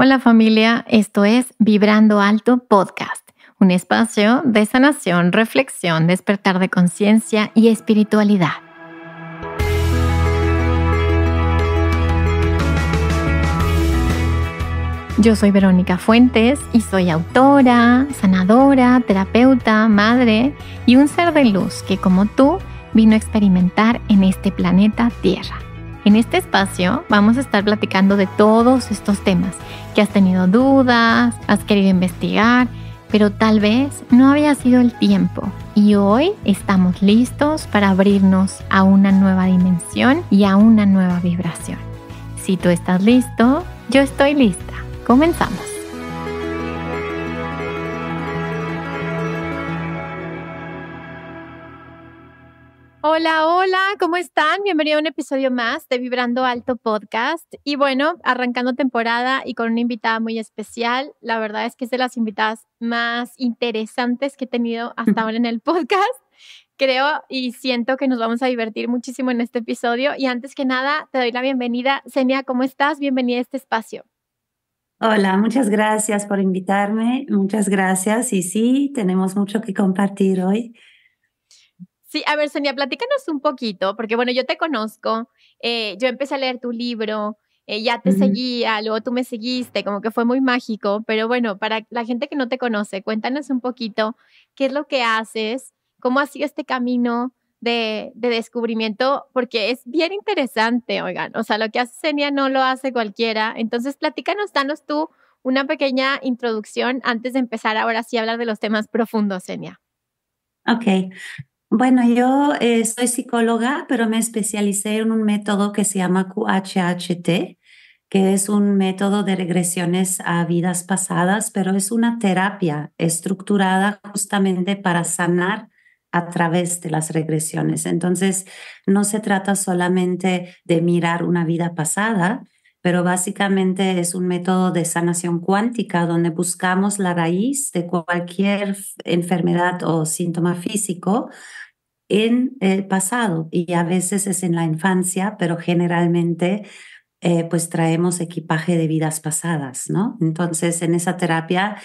Hola familia, esto es Vibrando Alto Podcast, un espacio de sanación, reflexión, despertar de conciencia y espiritualidad. Yo soy Verónica Fuentes y soy autora, sanadora, terapeuta, madre y un ser de luz que como tú vino a experimentar en este planeta Tierra. En este espacio vamos a estar platicando de todos estos temas que has tenido dudas, has querido investigar, pero tal vez no había sido el tiempo. Y hoy estamos listos para abrirnos a una nueva dimensión y a una nueva vibración. Si tú estás listo, yo estoy lista. Comenzamos. Hola, hola, ¿cómo están? Bienvenido a un episodio más de Vibrando Alto Podcast. Y bueno, arrancando temporada y con una invitada muy especial. La verdad es que es de las invitadas más interesantes que he tenido hasta ahora en el podcast. Creo y siento que nos vamos a divertir muchísimo en este episodio. Y antes que nada, te doy la bienvenida. Zenia, ¿cómo estás? Bienvenida a este espacio. Hola, muchas gracias por invitarme. Muchas gracias. Y sí, tenemos mucho que compartir hoy. Sí, a ver, Sonia, platícanos un poquito, porque bueno, yo te conozco, eh, yo empecé a leer tu libro, eh, ya te seguía, ah, luego tú me seguiste, como que fue muy mágico, pero bueno, para la gente que no te conoce, cuéntanos un poquito qué es lo que haces, cómo ha sido este camino de, descubrimiento, porque es bien interesante, oigan, o sea, lo que hace Sonia no lo hace cualquiera, entonces platícanos, danos tú una pequeña introducción antes de empezar ahora sí a hablar de los temas profundos, Sonia. Ok, bueno, yo eh, soy psicóloga, pero me especialicé en un método que se llama QHHT, que es un método de regresiones a vidas pasadas, pero es una terapia estructurada justamente para sanar a través de las regresiones. Entonces, no se trata solamente de mirar una vida pasada, pero básicamente es un método de sanación cuántica donde buscamos la raíz de cualquier enfermedad o síntoma físico en el pasado y a veces es en la infancia, pero generalmente eh, pues traemos equipaje de vidas pasadas, ¿no? Entonces en esa terapia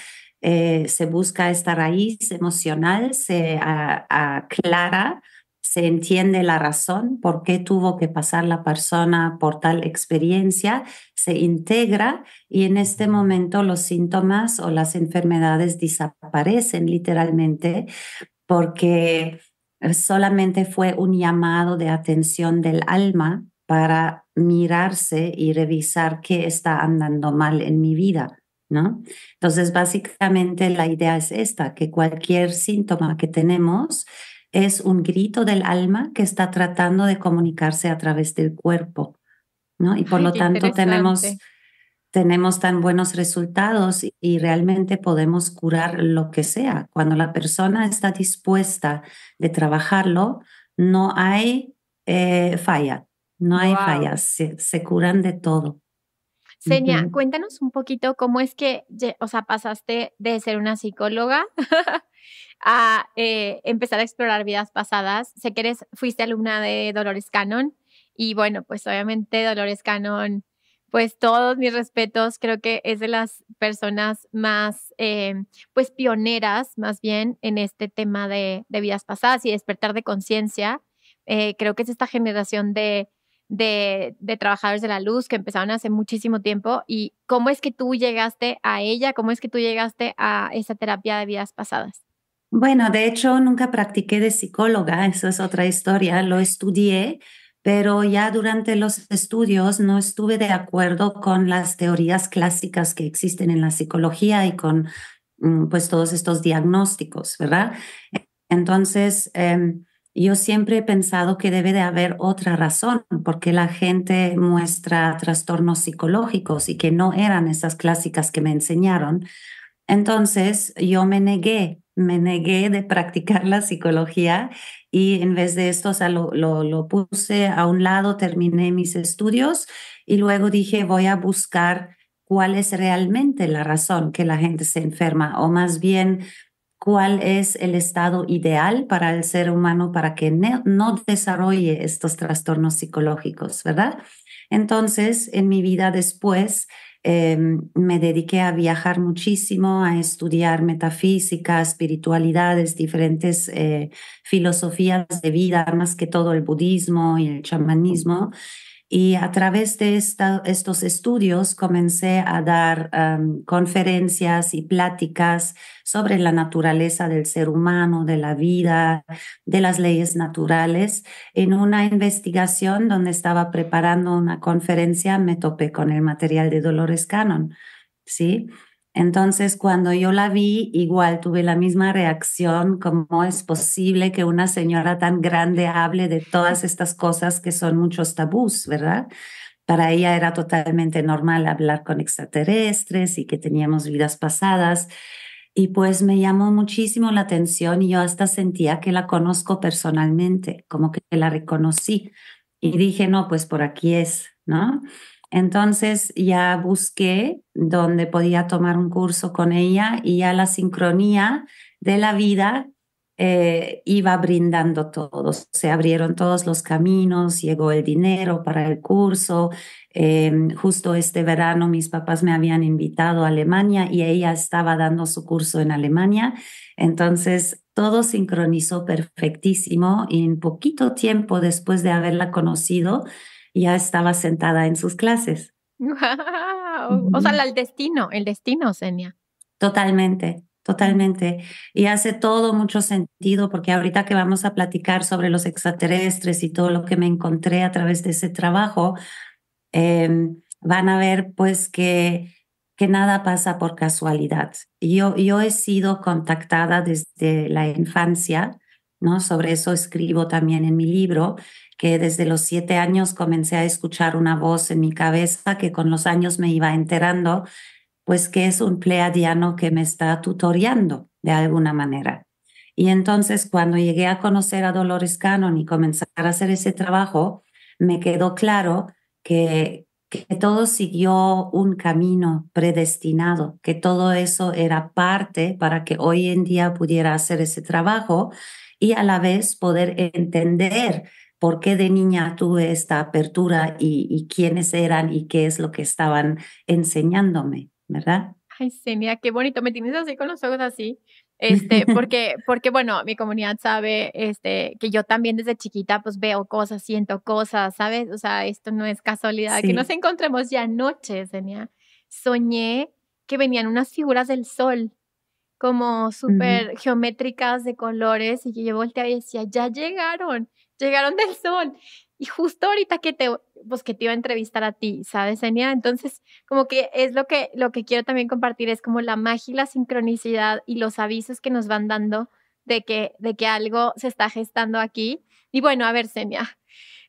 eh, se busca esta raíz emocional, se aclara, se entiende la razón por qué tuvo que pasar la persona por tal experiencia, se integra y en este momento los síntomas o las enfermedades desaparecen literalmente porque eh, solamente fue un llamado de atención del alma para mirarse y revisar qué está andando mal en mi vida, ¿no? Entonces, básicamente la idea es esta, que cualquier síntoma que tenemos es un grito del alma que está tratando de comunicarse a través del cuerpo, ¿no? Y por lo tanto tenemos tenemos tan buenos resultados y realmente podemos curar lo que sea. Cuando la persona está dispuesta de trabajarlo, no hay eh, falla, no hay falla, fallas, se, curan de todo. Senia, cuéntanos un poquito cómo es que, o sea, pasaste de ser una psicóloga a eh, empezar a explorar vidas pasadas. Sé que fuiste alumna de Dolores Cannon y bueno, pues obviamente Dolores Cannon pues todos mis respetos, creo que es de las personas más, eh, pues pioneras más bien en este tema de, vidas pasadas y despertar de conciencia. Eh, creo que es esta generación de, de, trabajadores de la luz que empezaron hace muchísimo tiempo y cómo es que tú llegaste a ella, cómo es que tú llegaste a esa terapia de vidas pasadas. Bueno, de hecho nunca practiqué de psicóloga, eso es otra historia, lo estudié, pero ya durante los estudios no estuve de acuerdo con las teorías clásicas que existen en la psicología y con mm, pues todos estos diagnósticos, ¿verdad? Entonces, em, yo siempre he pensado que debe de haber otra razón porque la gente muestra trastornos psicológicos y que no eran esas clásicas que me enseñaron. Entonces, yo me negué, me negué de practicar la psicología y en vez de esto, o sea, lo, lo, lo puse a un lado, terminé mis estudios y luego dije, voy a buscar cuál es realmente la razón que la gente se enferma o más bien cuál es el estado ideal para el ser humano para que no desarrolle estos trastornos psicológicos, ¿verdad? Entonces, en mi vida después, Em, me dediqué a viajar muchísimo, a estudiar metafísica, espiritualidades, diferentes eh, filosofías de vida, más que todo el budismo y el chamanismo. Y a través de estos estudios comencé a dar em, conferencias y pláticas sobre la naturaleza del ser humano, de la vida, de las leyes naturales. En una investigación donde estaba preparando una conferencia me topé con el material de Dolores Cannon, ¿sí? Entonces, cuando yo la vi, igual tuve la misma reacción, cómo es posible que una señora tan grande hable de todas estas cosas que son muchos tabús, ¿verdad? Para ella era totalmente normal hablar con extraterrestres y que teníamos vidas pasadas. Y pues me llamó muchísimo la atención y yo hasta sentía que la conozco personalmente, como que la reconocí. Y dije, no, pues por aquí es, ¿no? Entonces ya busqué donde podía tomar un curso con ella y ya la sincronía de la vida eh, iba brindando todo. Se abrieron todos los caminos, llegó el dinero para el curso. Eh, justo este verano mis papás me habían invitado a Alemania y ella estaba dando su curso en Alemania. Entonces todo sincronizó perfectísimo y en poquito tiempo después de haberla conocido, ya estaba sentada en sus clases. O sea, el destino, el destino, Senia. Totalmente, totalmente. Y hace todo mucho sentido porque ahorita que vamos a platicar sobre los extraterrestres y todo lo que me encontré a través de ese trabajo, em, van a ver pues que, que nada pasa por casualidad. Yo, yo he sido contactada desde la infancia, ¿no? Sobre eso escribo también en mi libro, que desde los siete años comencé a escuchar una voz en mi cabeza que con los años me iba enterando, pues que es un pleadiano que me está tutoreando de alguna manera. Y entonces cuando llegué a conocer a Dolores Cannon y comenzar a hacer ese trabajo, me quedó claro que, que todo siguió un camino predestinado, que todo eso era parte para que hoy en día pudiera hacer ese trabajo y a la vez poder entender por qué de niña tuve esta apertura y, quiénes eran y qué es lo que estaban enseñándome, ¿verdad? Ay, Senia, qué bonito, me tienes así con los ojos así. Este, porque, porque bueno, mi comunidad sabe, este, que yo también desde chiquita, pues veo cosas, siento cosas, ¿sabes? O sea, esto no es casualidad. Que nos encontremos ya anoche, Senia. Soñé que venían unas figuras del sol, como súper geométricas de colores, y yo volteaba y decía, ya llegaron llegaron del sol. Y justo ahorita que te, pues que te iba a entrevistar a ti, ¿sabes, Entonces, como que es lo que, lo que quiero también compartir, es como la magia la sincronicidad y los avisos que nos van dando de que, de que algo se está gestando aquí. Y bueno, a ver, Senia,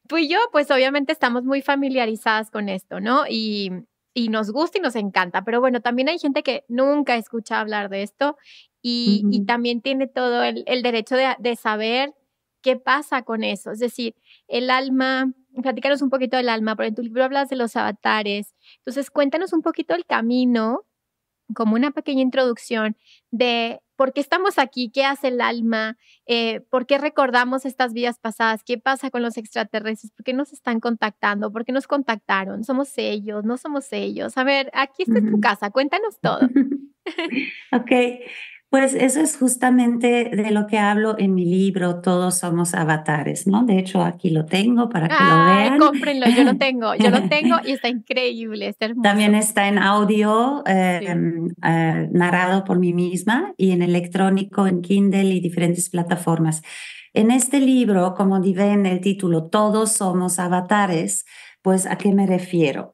tú y yo, pues obviamente estamos muy familiarizadas con esto, ¿no? Y, y nos gusta y nos encanta, pero bueno, también hay gente que nunca escucha hablar de esto y, también tiene todo el, derecho de, de, saber ¿Qué pasa con eso? Es decir, el alma, platícanos un poquito del alma, porque en tu libro hablas de los avatares. Entonces, cuéntanos un poquito el camino, como una pequeña introducción, de por qué estamos aquí, qué hace el alma, eh, por qué recordamos estas vidas pasadas, qué pasa con los extraterrestres, por qué nos están contactando, por qué nos contactaron, somos ellos, no somos ellos. A ver, aquí está tu casa, cuéntanos todo. ok, pues eso es justamente de lo que hablo en mi libro, Todos somos avatares, ¿no? De hecho, aquí lo tengo para que lo vean. Cómprenlo, yo lo tengo, yo lo tengo y está increíble, También está en audio, eh, em, eh, narrado por mí misma y en electrónico, en Kindle y diferentes plataformas. En este libro, como en el título, Todos somos avatares, pues ¿a qué me refiero?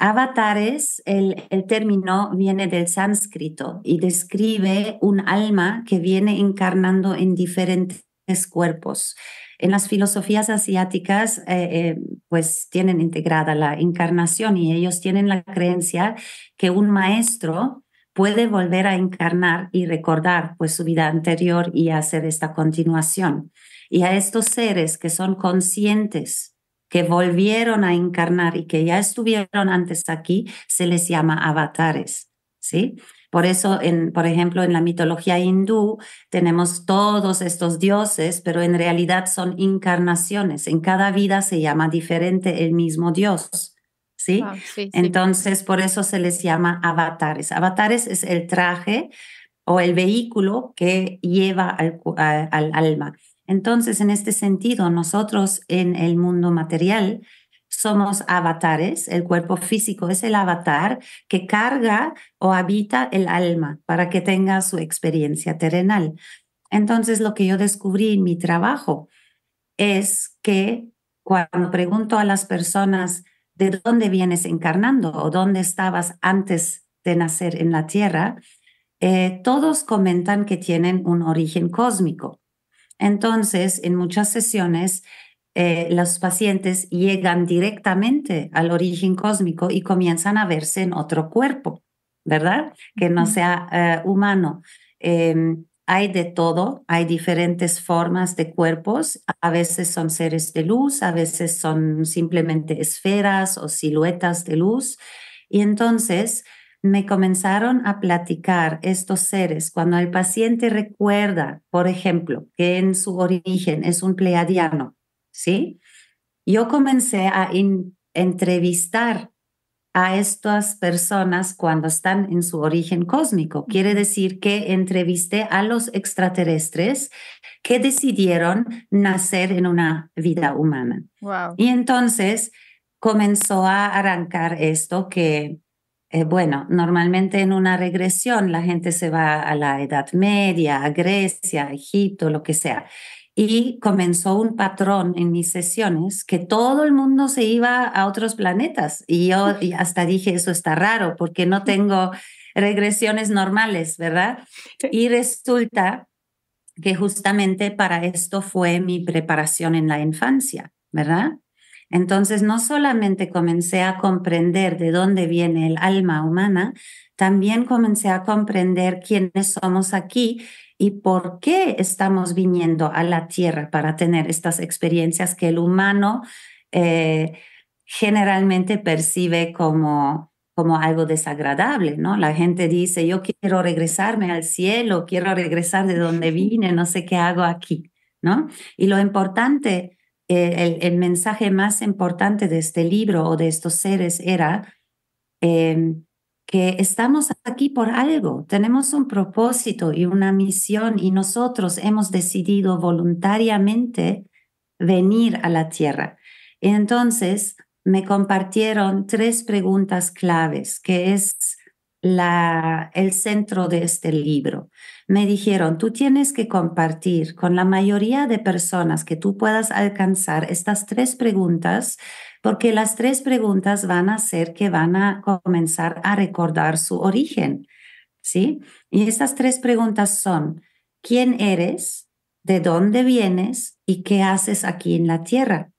Avatares, el, el, término viene del sánscrito y describe un alma que viene encarnando en diferentes cuerpos. En las filosofías asiáticas, eh, eh, pues tienen integrada la encarnación y ellos tienen la creencia que un maestro puede volver a encarnar y recordar pues su vida anterior y hacer esta continuación. Y a estos seres que son conscientes que volvieron a encarnar y que ya estuvieron antes aquí, se les llama avatares, ¿sí? Por eso, en, por ejemplo, en la mitología hindú tenemos todos estos dioses, pero en realidad son encarnaciones. En cada vida se llama diferente el mismo dios. ¿Sí? Entonces, por eso se les llama avatares. Avatares es el traje o el vehículo que lleva al alma. Entonces, en este sentido, nosotros en el mundo material somos avatares, el cuerpo físico es el avatar que carga o habita el alma para que tenga su experiencia terrenal. Entonces, lo que yo descubrí en mi trabajo es que cuando pregunto a las personas de dónde vienes encarnando o dónde estabas antes de nacer en la Tierra, eh, todos comentan que tienen un origen cósmico. Entonces, en muchas sesiones, eh, los pacientes llegan directamente al origen cósmico y comienzan a verse en otro cuerpo, ¿verdad? Que no sea eh, humano. Em, hay de todo, hay diferentes formas de cuerpos, a veces son seres de luz, a veces son simplemente esferas o siluetas de luz. Y entonces, me comenzaron a platicar estos seres cuando el paciente recuerda, por ejemplo, que en su origen es un pleiadiano, ¿sí? Yo comencé a entrevistar a estas personas cuando están en su origen cósmico. Quiere decir que entrevisté a los extraterrestres que decidieron nacer en una vida humana. Y entonces comenzó a arrancar esto que eh, bueno, normalmente en una regresión la gente se va a la Edad Media, a Grecia, a Egipto, lo que sea. Y comenzó un patrón en mis sesiones que todo el mundo se iba a otros planetas. Y yo hasta dije, eso está raro porque no tengo regresiones normales, ¿verdad? Y resulta que justamente para esto fue mi preparación en la infancia, ¿verdad? Entonces, no solamente comencé a comprender de dónde viene el alma humana, también comencé a comprender quiénes somos aquí y por qué estamos viniendo a la Tierra para tener estas experiencias que el humano eh, generalmente percibe como, como algo desagradable, ¿no? La gente dice, yo quiero regresarme al cielo, quiero regresar de donde vine, no sé qué hago aquí, ¿no? Y lo importante eh, el, mensaje más importante de este libro o de estos seres era em, que estamos aquí por algo, tenemos un propósito y una misión y nosotros hemos decidido voluntariamente venir a la Tierra. Entonces me compartieron tres preguntas claves, que es la, el centro de este libro me dijeron, tú tienes que compartir con la mayoría de personas que tú puedas alcanzar estas tres preguntas, porque las tres preguntas van a ser que van a comenzar a recordar su origen. ¿Sí? Y estas tres preguntas son, ¿quién eres? ¿De dónde vienes? ¿Y qué haces aquí en la Tierra?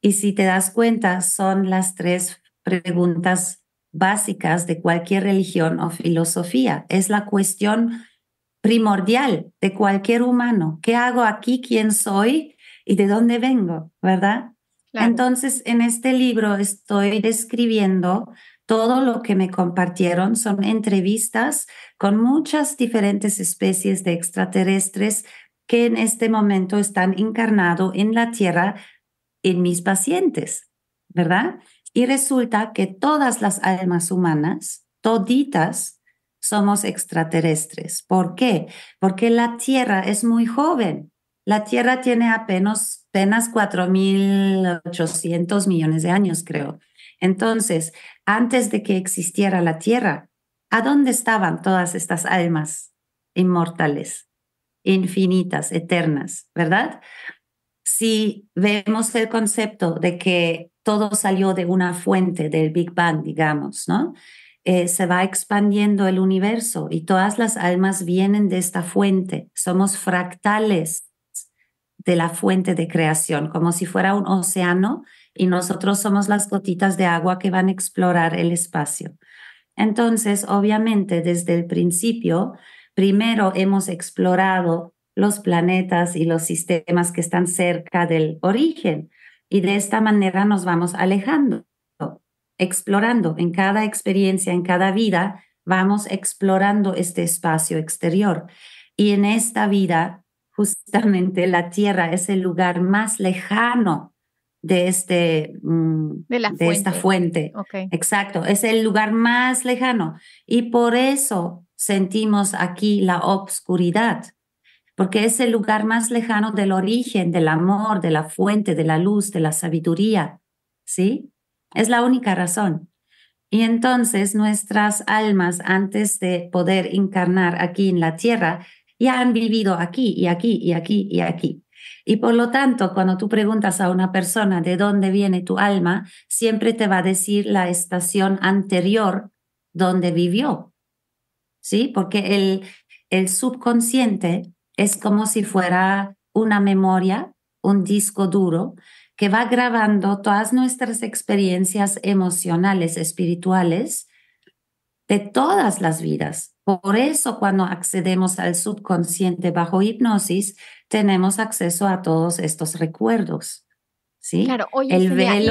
Y si te das cuenta, son las tres preguntas básicas de cualquier religión o filosofía. Es la cuestión primordial de cualquier humano. ¿Qué hago aquí? ¿Quién soy? ¿Y de dónde vengo? ¿Verdad? Entonces, en este libro estoy describiendo todo lo que me compartieron. Son entrevistas con muchas diferentes especies de extraterrestres que en este momento están encarnados en la Tierra en mis pacientes, ¿verdad? Y resulta que todas las almas humanas, toditas, somos extraterrestres. ¿Por qué? Porque la Tierra es muy joven. La Tierra tiene apenas, apenas 4.800 millones de años, creo. Entonces, antes de que existiera la Tierra, ¿a dónde estaban todas estas almas inmortales, infinitas, eternas, verdad? Si vemos el concepto de que todo salió de una fuente del Big Bang, digamos, ¿no? Eh, se va expandiendo el universo y todas las almas vienen de esta fuente. Somos fractales de la fuente de creación, como si fuera un océano y nosotros somos las gotitas de agua que van a explorar el espacio. Entonces, obviamente, desde el principio, primero hemos explorado los planetas y los sistemas que están cerca del origen y de esta manera nos vamos alejando explorando en cada experiencia, en cada vida, vamos explorando este espacio exterior. Y en esta vida, justamente la tierra es el lugar más lejano de, este, mm, de, esta fuente. Exacto, es el lugar más lejano. Y por eso sentimos aquí la obscuridad, porque es el lugar más lejano del origen, del amor, de la fuente, de la luz, de la sabiduría. ¿Sí? Es la única razón. Y entonces nuestras almas, antes de poder encarnar aquí en la tierra, ya han vivido aquí y aquí y aquí y aquí. Y por lo tanto, cuando tú preguntas a una persona de dónde viene tu alma, siempre te va a decir la estación anterior donde vivió. ¿Sí? Porque el, el subconsciente es como si fuera una memoria, un disco duro, que va grabando todas nuestras experiencias emocionales, espirituales, de todas las vidas. Por eso cuando accedemos al subconsciente bajo hipnosis, tenemos acceso a todos estos recuerdos. ¿Sí? Claro, oye,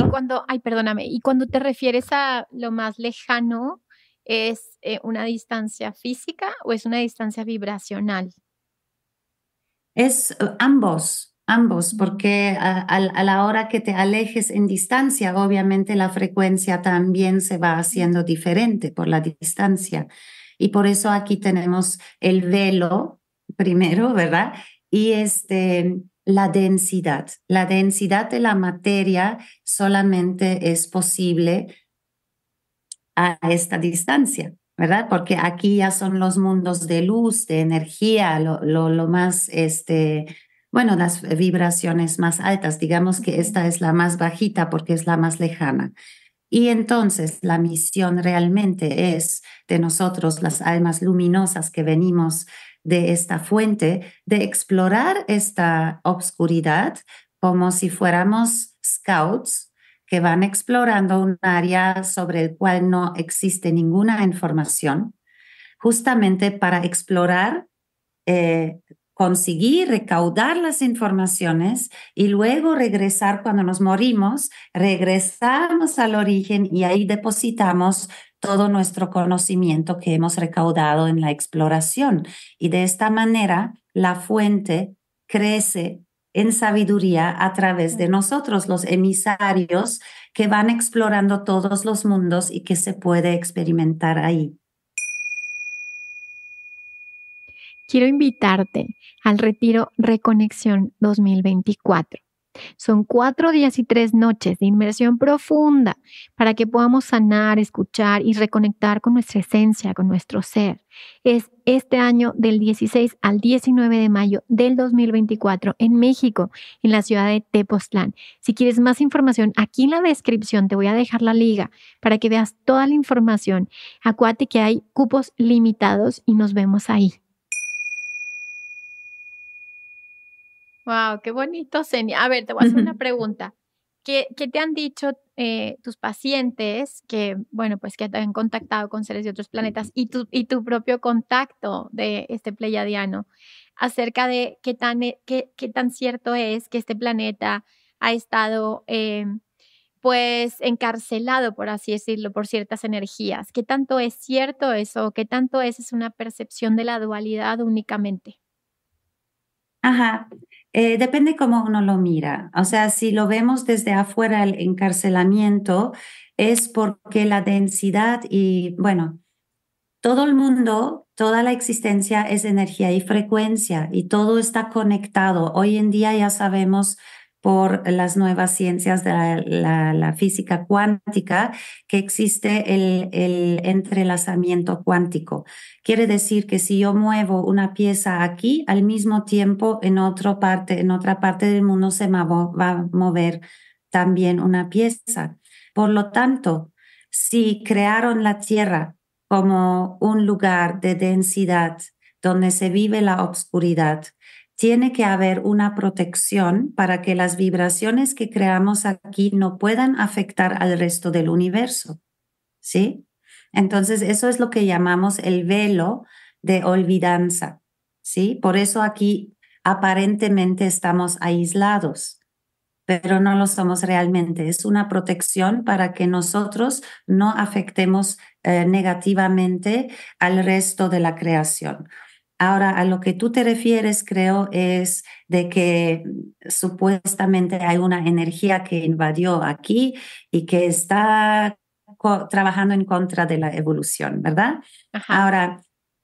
cuando, ay, perdóname, y cuando te refieres a lo más lejano, ¿es eh, una distancia física o es una distancia vibracional? Es eh, ambos ambos, porque a, la hora que te alejes en distancia, obviamente la frecuencia también se va haciendo diferente por la distancia. Y por eso aquí tenemos el velo primero, ¿verdad? Y este, la densidad. La densidad de la materia solamente es posible a esta distancia. ¿verdad? Porque aquí ya son los mundos de luz, de energía, lo, lo, más este, bueno, las vibraciones más altas, digamos que esta es la más bajita porque es la más lejana. Y entonces la misión realmente es de nosotros, las almas luminosas que venimos de esta fuente, de explorar esta obscuridad como si fuéramos scouts que van explorando un área sobre el cual no existe ninguna información, justamente para explorar eh, conseguir recaudar las informaciones y luego regresar cuando nos morimos, regresamos al origen y ahí depositamos todo nuestro conocimiento que hemos recaudado en la exploración. Y de esta manera, la fuente crece en sabiduría a través de nosotros, los emisarios que van explorando todos los mundos y que se puede experimentar ahí. quiero invitarte al retiro Reconexión 2024. Son cuatro días y tres noches de inmersión profunda para que podamos sanar, escuchar y reconectar con nuestra esencia, con nuestro ser. Es este año del 16 al 19 de mayo del 2024 en México, en la ciudad de Tepoztlán. Si quieres más información, aquí en la descripción te voy a dejar la liga para que veas toda la información. Acuérdate que hay cupos limitados y nos vemos ahí. Wow, qué bonito, Zenia. A ver, te voy a hacer una pregunta. ¿Qué, te han dicho eh, tus pacientes que, bueno, pues que te han contactado con seres de otros planetas y tu, propio contacto de este pleiadiano acerca de qué tan, e, cierto es que este planeta ha estado eh, pues encarcelado, por así decirlo, por ciertas energías. ¿Qué tanto es cierto eso? ¿Qué tanto es, es una percepción de la dualidad únicamente? Ajá. Eh, depende cómo uno lo mira. O sea, si lo vemos desde afuera el encarcelamiento, es porque la densidad y, bueno, todo el mundo, toda la existencia es energía y frecuencia y todo está conectado. Hoy en día ya sabemos por las nuevas ciencias de la, física cuántica, que existe el, el, entrelazamiento cuántico. Quiere decir que si yo muevo una pieza aquí, al mismo tiempo en, otra parte, en otra parte del mundo se va a mover también una pieza. Por lo tanto, si crearon la Tierra como un lugar de densidad donde se vive la oscuridad, tiene que haber una protección para que las vibraciones que creamos aquí no puedan afectar al resto del universo. ¿Sí? Entonces, eso es lo que llamamos el velo de olvidanza. ¿Sí? Por eso aquí aparentemente estamos aislados, pero no lo somos realmente. Es una protección para que nosotros no afectemos eh, negativamente al resto de la creación. Ahora, a lo que tú te refieres, creo, es de que mm, supuestamente hay una energía que invadió aquí y que está trabajando en contra de la evolución, ¿verdad? Ahora,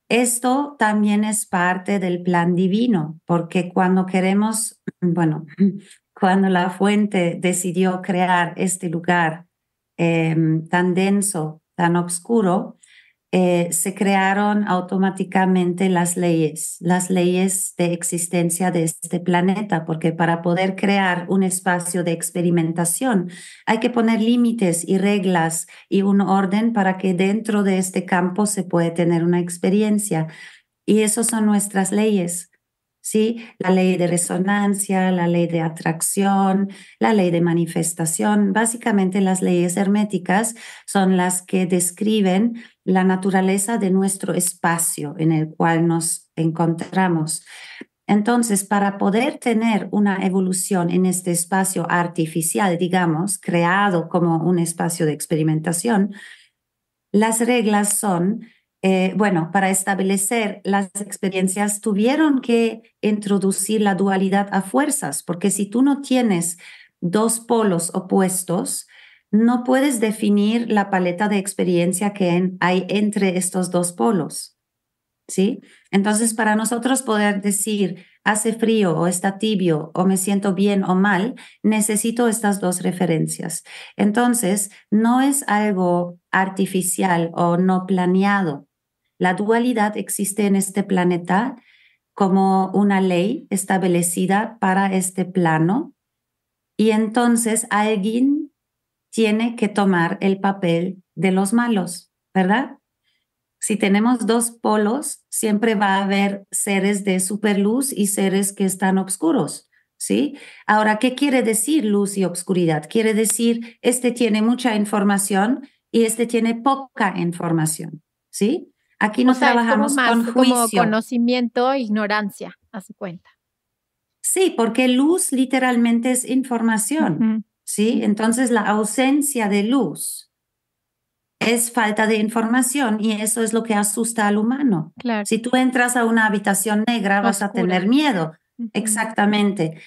esto también es parte del plan divino, porque cuando queremos, bueno, cuando la fuente decidió crear este lugar em, tan denso, tan oscuro, eh, se crearon automáticamente las leyes, las leyes de existencia de este planeta, porque para poder crear un espacio de experimentación hay que poner límites y reglas y un orden para que dentro de este campo se puede tener una experiencia. Y esas son nuestras leyes. ¿sí? La ley de resonancia, la ley de atracción, la ley de manifestación. Básicamente las leyes herméticas son las que describen la naturaleza de nuestro espacio en el cual nos encontramos. Entonces, para poder tener una evolución en este espacio artificial, digamos, creado como un espacio de experimentación, las reglas son, eh, bueno, para establecer las experiencias tuvieron que introducir la dualidad a fuerzas, porque si tú no tienes dos polos opuestos, no puedes definir la paleta de experiencia que hay entre estos dos polos. ¿Sí? Entonces, para nosotros poder decir, hace frío o está tibio o me siento bien o mal, necesito estas dos referencias. Entonces, no es algo artificial o no planeado. La dualidad existe en este planeta como una ley establecida para este plano y entonces alguien tiene que tomar el papel de los malos, ¿verdad? Si tenemos dos polos, siempre va a haber seres de superluz y seres que están oscuros, ¿sí? Ahora, ¿qué quiere decir luz y obscuridad? Quiere decir, este tiene mucha información y este tiene poca información, ¿sí? Aquí no trabajamos con juicio. conocimiento e ignorancia, a su cuenta. Sí, porque luz literalmente es información. ¿sí? Entonces la ausencia de luz es falta de información y eso es lo que asusta al humano. Claro. Si tú entras a una habitación negra vas a tener miedo. Exactamente.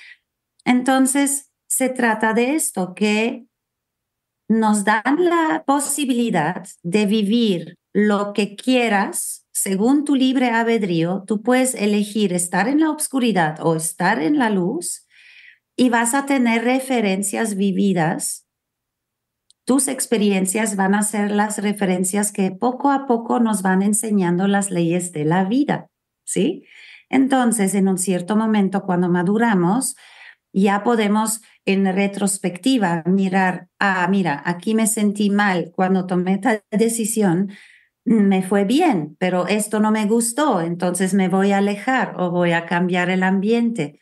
Entonces se trata de esto, que nos dan la posibilidad de vivir lo que quieras según tu libre albedrío. Tú puedes elegir estar en la oscuridad o estar en la luz y vas a tener referencias vividas. Tus experiencias van a ser las referencias que poco a poco nos van enseñando las leyes de la vida, ¿sí? Entonces, en un cierto momento, cuando maduramos, ya podemos en retrospectiva mirar, ah, mira, aquí me sentí mal cuando tomé esta decisión, me fue bien, pero esto no me gustó, entonces me voy a alejar o voy a cambiar el ambiente.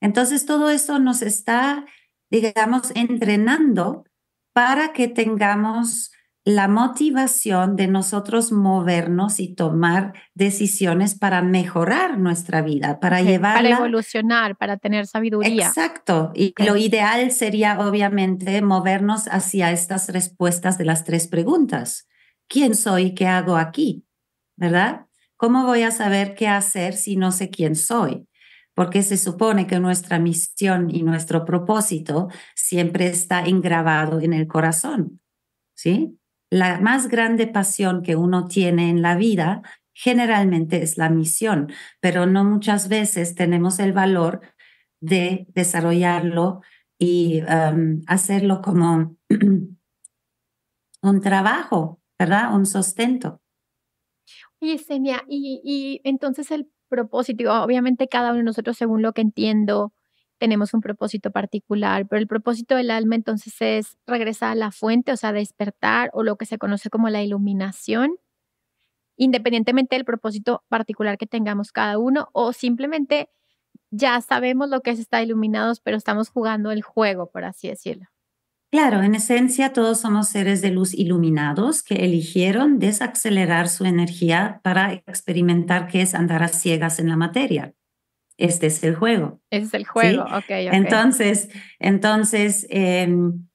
Entonces, todo eso nos está, digamos, entrenando para que tengamos la motivación de nosotros movernos y tomar decisiones para mejorar nuestra vida, para llevarla. llevar... Para evolucionar, para tener sabiduría. Exacto. Y lo ideal sería, obviamente, movernos hacia estas respuestas de las tres preguntas. ¿Quién soy? ¿Qué hago aquí? ¿Verdad? ¿Cómo voy a saber qué hacer si no sé quién soy? porque se supone que nuestra misión y nuestro propósito siempre está engravado en el corazón. ¿Sí? La más grande pasión que uno tiene en la vida generalmente es la misión, pero no muchas veces tenemos el valor de desarrollarlo y um, hacerlo como un trabajo, ¿verdad? Un sostento. Y Senia, y entonces el propósito. Obviamente cada uno de nosotros, según lo que entiendo, tenemos un propósito particular, pero el propósito del alma entonces es regresar a la fuente, o sea, despertar o lo que se conoce como la iluminación, independientemente del propósito particular que tengamos cada uno o simplemente ya sabemos lo que es estar iluminados, pero estamos jugando el juego, por así decirlo. Claro, en esencia todos somos seres de luz iluminados que eligieron desacelerar su energía para experimentar qué es andar a ciegas en la materia. Este es el juego. es el juego, okay, ok. Entonces, entonces em,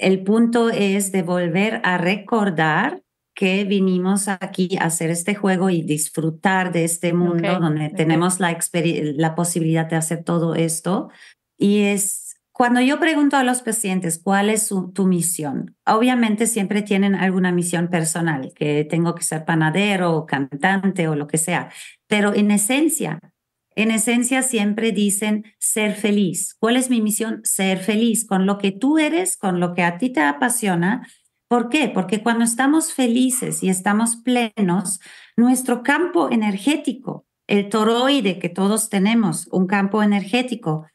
el punto es de volver a recordar que vinimos aquí a hacer este juego y disfrutar de este mundo donde tenemos la, la posibilidad de hacer todo esto. Y es cuando yo pregunto a los pacientes cuál es tu misión, obviamente siempre tienen alguna misión personal, que tengo que ser panadero o cantante o lo que sea, pero en esencia, en esencia siempre dicen ser feliz. ¿Cuál es mi misión? Ser feliz con lo que tú eres, con lo que a ti te apasiona. ¿Por qué? Porque cuando estamos felices y estamos plenos, nuestro campo energético, el toroide que todos tenemos, un campo energético,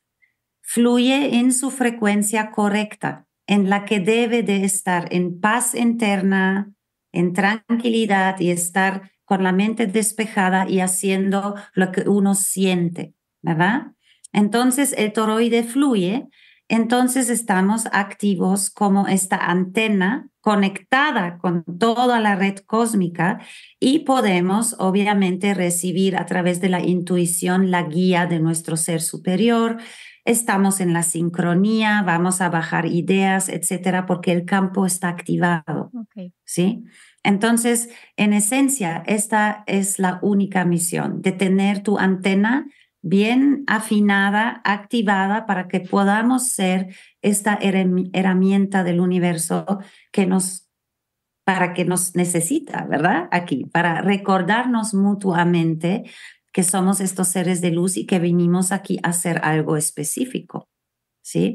fluye en su frecuencia correcta, en la que debe de estar en paz interna, en tranquilidad y estar con la mente despejada y haciendo lo que uno siente, ¿verdad? Entonces el toroide fluye, entonces estamos activos como esta antena conectada con toda la red cósmica y podemos obviamente recibir a través de la intuición la guía de nuestro ser superior, estamos en la sincronía, vamos a bajar ideas, etcétera, porque el campo está activado. ¿Sí? Entonces, en esencia, esta es la única misión, de tener tu antena bien afinada, activada, para que podamos ser esta herramienta del universo que nos para que nos necesita, ¿verdad? Aquí, para recordarnos mutuamente que somos estos seres de luz y que venimos aquí a hacer algo específico. ¿Sí?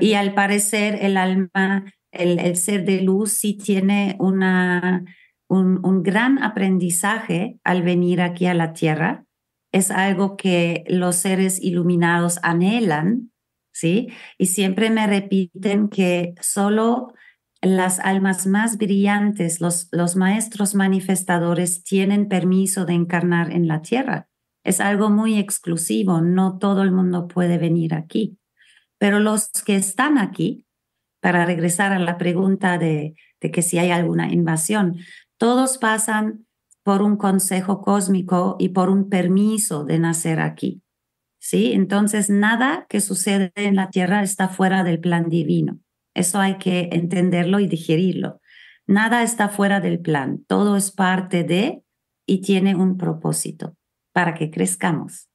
y al parecer el alma, el, ser de luz sí tiene una, un, gran aprendizaje al venir aquí a la Tierra. Es algo que los seres iluminados anhelan, ¿sí? Y siempre me repiten que solo las almas más brillantes, los, los maestros manifestadores, tienen permiso de encarnar en la tierra, es algo muy exclusivo, no todo el mundo puede venir aquí. Pero los que están aquí, para regresar a la pregunta de, de que si hay alguna invasión, todos pasan por un consejo cósmico y por un permiso de nacer aquí. ¿Sí? Entonces, nada que sucede en la Tierra está fuera del plan divino. Eso hay que entenderlo y digerirlo. Nada está fuera del plan, todo es parte de y tiene un propósito para que crezcamos.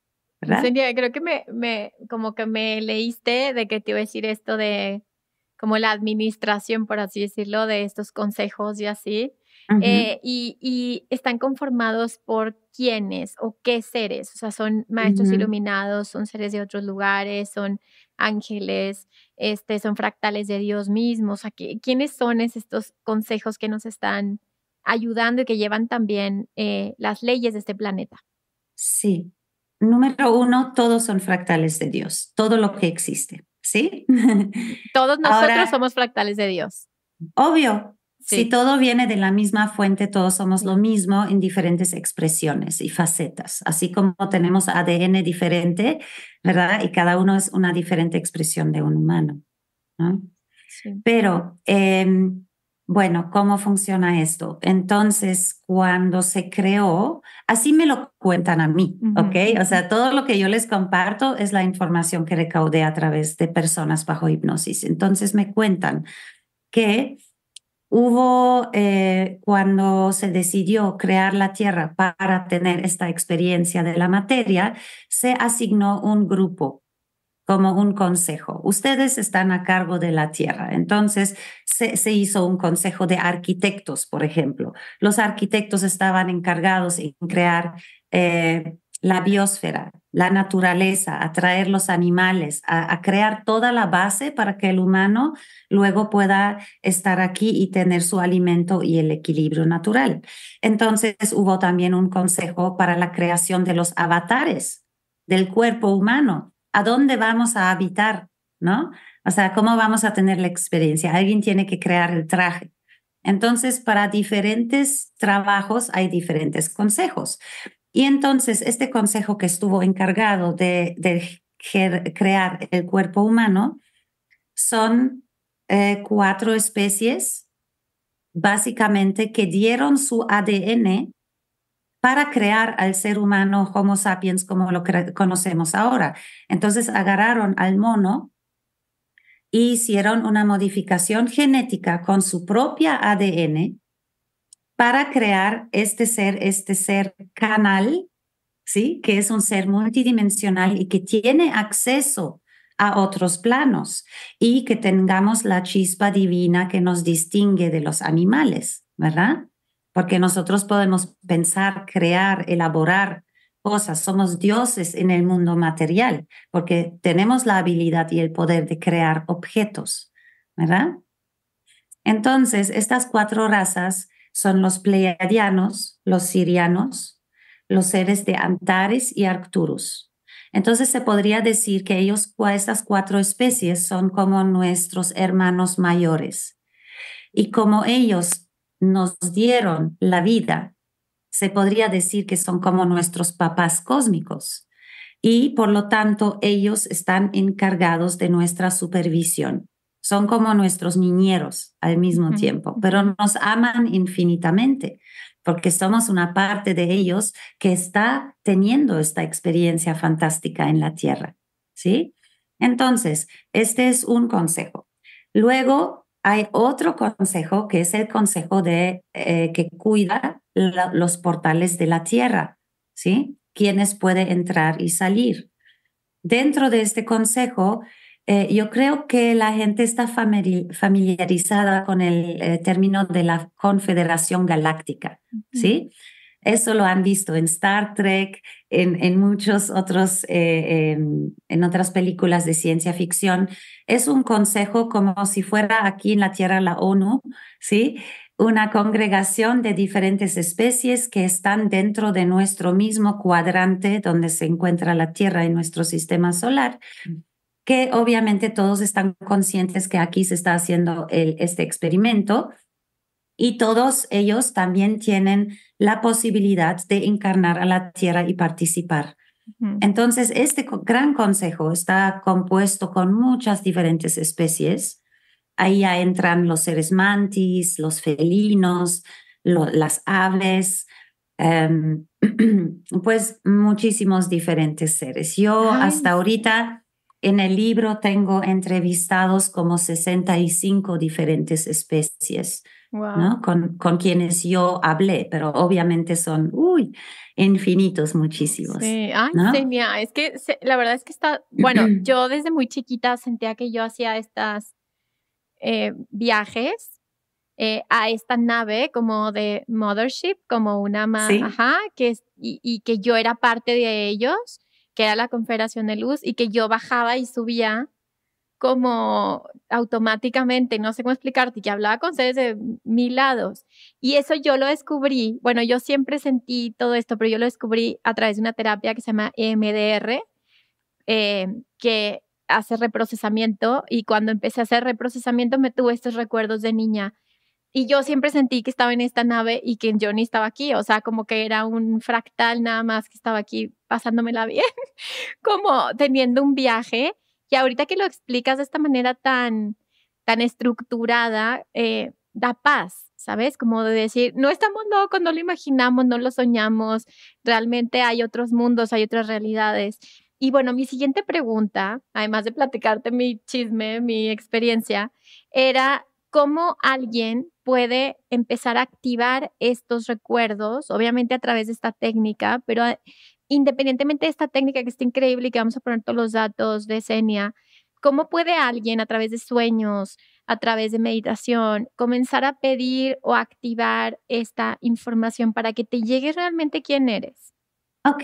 ¿verdad? creo que me, como que me leíste de que te iba a decir esto de como la administración, por así decirlo, de estos consejos y así. Eh, y, están conformados por quiénes o qué seres. O sea, son maestros iluminados, son seres de otros lugares, son ángeles, este, son fractales de Dios mismo. O ¿quiénes son estos consejos que nos están ayudando y que llevan también eh, las leyes de este planeta? Sí. Número uno, todos son fractales de Dios, todo lo que existe, ¿sí? Todos nosotros somos fractales de Dios. Obvio, Si todo viene de la misma fuente, todos somos lo mismo en diferentes expresiones y facetas, así como tenemos ADN diferente, ¿verdad? Y cada uno es una diferente expresión de un humano. ¿no? Sí. Pero em, bueno, ¿cómo funciona esto? Entonces, cuando se creó, así me lo cuentan a mí, ¿ok? O sea, todo lo que yo les comparto es la información que recaudé a través de personas bajo hipnosis. Entonces, me cuentan que hubo, eh, cuando se decidió crear la Tierra para tener esta experiencia de la materia, se asignó un grupo como un consejo. Ustedes están a cargo de la tierra. Entonces se, hizo un consejo de arquitectos, por ejemplo. Los arquitectos estaban encargados en crear eh, la biosfera, la naturaleza, atraer los animales, a, crear toda la base para que el humano luego pueda estar aquí y tener su alimento y el equilibrio natural. Entonces hubo también un consejo para la creación de los avatares del cuerpo humano a dónde vamos a habitar, ¿no? O sea, cómo vamos a tener la experiencia. Alguien tiene que crear el traje. Entonces, para diferentes trabajos hay diferentes consejos. Y entonces, este consejo que estuvo encargado de, crear el cuerpo humano son eh, cuatro especies, básicamente, que dieron su ADN para crear al ser humano Homo sapiens como lo conocemos ahora. Entonces agarraron al mono e hicieron una modificación genética con su propia ADN para crear este ser, este ser canal, ¿sí? que es un ser multidimensional y que tiene acceso a otros planos y que tengamos la chispa divina que nos distingue de los animales, ¿verdad? porque nosotros podemos pensar, crear, elaborar cosas. Somos dioses en el mundo material, porque tenemos la habilidad y el poder de crear objetos, ¿verdad? Entonces, estas cuatro razas son los pleiadianos, los sirianos, los seres de Antares y Arcturus. Entonces se podría decir que ellos, estas cuatro especies, son como nuestros hermanos mayores. Y como ellos nos dieron la vida, se podría decir que son como nuestros papás cósmicos y por lo tanto ellos están encargados de nuestra supervisión. Son como nuestros niñeros al mismo tiempo, pero nos aman infinitamente porque somos una parte de ellos que está teniendo esta experiencia fantástica en la Tierra, ¿sí? Entonces, este es un consejo. Luego, hay otro consejo que es el consejo de eh, que cuida los portales de la tierra, ¿sí? Quienes pueden entrar y salir. Dentro de este consejo, eh, yo creo que la gente está familiarizada con el eh, término de la Confederación Galáctica, ¿sí? Eso lo han visto en Star Trek, en, en muchos otros, eh, em, en, otras películas de ciencia ficción. Es un consejo como si fuera aquí en la Tierra la ONU, ¿sí? Una congregación de diferentes especies que están dentro de nuestro mismo cuadrante donde se encuentra la Tierra y nuestro sistema solar que obviamente todos están conscientes que aquí se está haciendo el, este experimento y todos ellos también tienen la posibilidad de encarnar a la tierra y participar. Entonces, este gran consejo está compuesto con muchas diferentes especies. Ahí ya entran los seres mantis, los felinos, las aves, em, pues muchísimos diferentes seres. Yo hasta ahorita en el libro tengo entrevistados como 65 diferentes especies. Con, con, quienes yo hablé, pero obviamente son uy, infinitos, muchísimos. Sí, ¿no? es que la verdad es que está, bueno, yo desde muy chiquita sentía que yo hacía estas eh, viajes eh, a esta nave como de mothership, como una más, que, y, que yo era parte de ellos, que era la Confederación de Luz, y que yo bajaba y subía como automáticamente, no sé cómo explicarte, que hablaba con ustedes de mil lados. Y eso yo lo descubrí, bueno, yo siempre sentí todo esto, pero yo lo descubrí a través de una terapia que se llama EMDR, eh, que hace reprocesamiento y cuando empecé a hacer reprocesamiento me tuve estos recuerdos de niña. Y yo siempre sentí que estaba en esta nave y que Johnny estaba aquí, o sea, como que era un fractal nada más que estaba aquí pasándomela bien, como teniendo un viaje y ahorita que lo explicas de esta manera tan, tan estructurada, eh, da paz, ¿sabes? Como de decir, no estamos locos, no lo imaginamos, no lo soñamos, realmente hay otros mundos, hay otras realidades. Y bueno, mi siguiente pregunta, además de platicarte mi chisme, mi experiencia, era cómo alguien puede empezar a activar estos recuerdos, obviamente a través de esta técnica, pero independientemente de esta técnica que está increíble y que vamos a poner todos los datos de Senia, ¿cómo puede alguien a través de sueños, a través de meditación, comenzar a pedir o activar esta información para que te llegue realmente quién eres? Ok,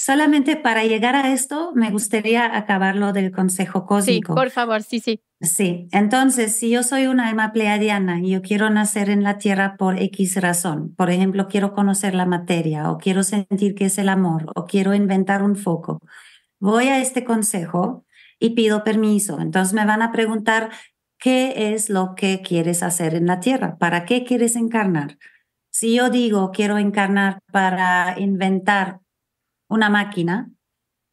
Solamente para llegar a esto, me gustaría acabarlo del consejo cósmico. Sí, por favor, sí, sí. Sí, entonces, si yo soy una alma pleiadiana y yo quiero nacer en la Tierra por X razón, por ejemplo, quiero conocer la materia o quiero sentir que es el amor o quiero inventar un foco, voy a este consejo y pido permiso. Entonces me van a preguntar, ¿qué es lo que quieres hacer en la Tierra? ¿Para qué quieres encarnar? Si yo digo, quiero encarnar para inventar una máquina,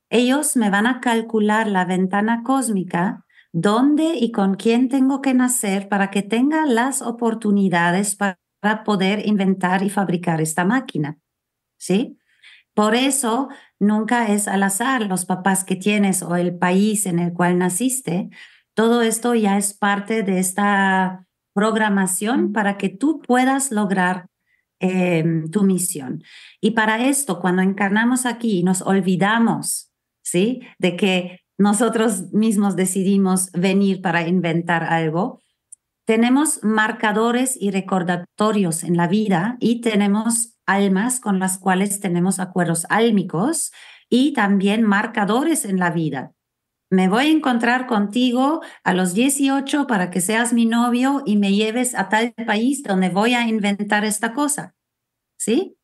ellos me van a calcular la ventana cósmica, dónde y con quién tengo que nacer para que tenga las oportunidades para poder inventar y fabricar esta máquina. ¿Sí? Por eso nunca es al azar los papás que tienes o el país en el cual naciste. Todo esto ya es parte de esta programación para que tú puedas lograr Em, tu misión. Y para esto, cuando encarnamos aquí, y nos olvidamos, ¿sí? De que nosotros mismos decidimos venir para inventar algo. Tenemos marcadores y recordatorios en la vida y tenemos almas con las cuales tenemos acuerdos álmicos y también marcadores en la vida. Me voy a encontrar contigo a los 18 para que seas mi novio y me lleves a tal país donde voy a inventar esta cosa. ¿sí?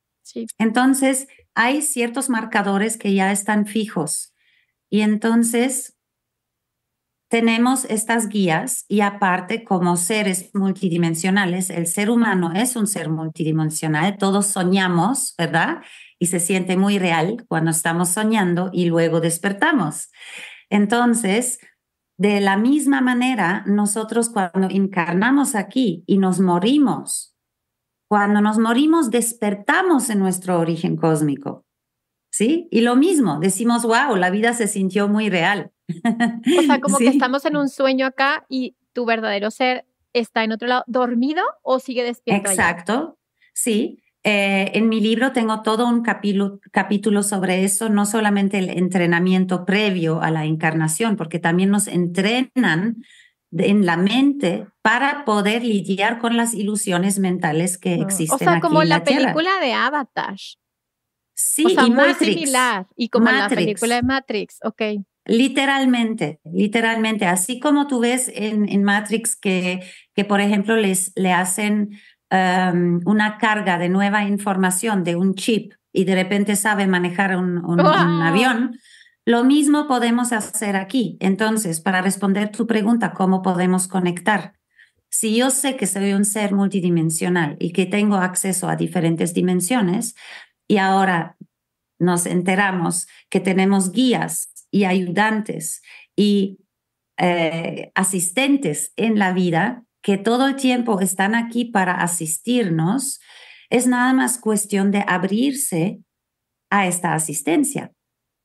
Entonces, hay ciertos marcadores que ya están fijos y entonces tenemos estas guías y aparte como seres multidimensionales, el ser humano es un ser multidimensional, todos soñamos, ¿verdad? Y se siente muy real cuando estamos soñando y luego despertamos. Entonces, de la misma manera, nosotros cuando encarnamos aquí y nos morimos, cuando nos morimos, despertamos en nuestro origen cósmico. ¿Sí? Y lo mismo, decimos, wow, la vida se sintió muy real. O sea, como que estamos en un sueño acá y tu verdadero ser está en otro lado, dormido o sigue despierto. Exacto, sí. Eh, en mi libro tengo todo un capítulo sobre eso, no solamente el entrenamiento previo a la encarnación, porque también nos entrenan en la mente para poder lidiar con las ilusiones mentales que ah. existen. O sea, como en la, película de Avatar. Sí, y similar. Y como la película de Matrix, ok. Literalmente, literalmente. Así como tú ves en, Matrix que, que, por ejemplo, les, le hacen em, una carga de nueva información de un chip y de repente sabe manejar un avión. Lo mismo podemos hacer aquí. Entonces, para responder tu pregunta, ¿cómo podemos conectar? Si yo sé que soy un ser multidimensional y que tengo acceso a diferentes dimensiones, y ahora nos enteramos que tenemos guías y ayudantes y eh, asistentes en la vida que todo el tiempo están aquí para asistirnos, es nada más cuestión de abrirse a esta asistencia.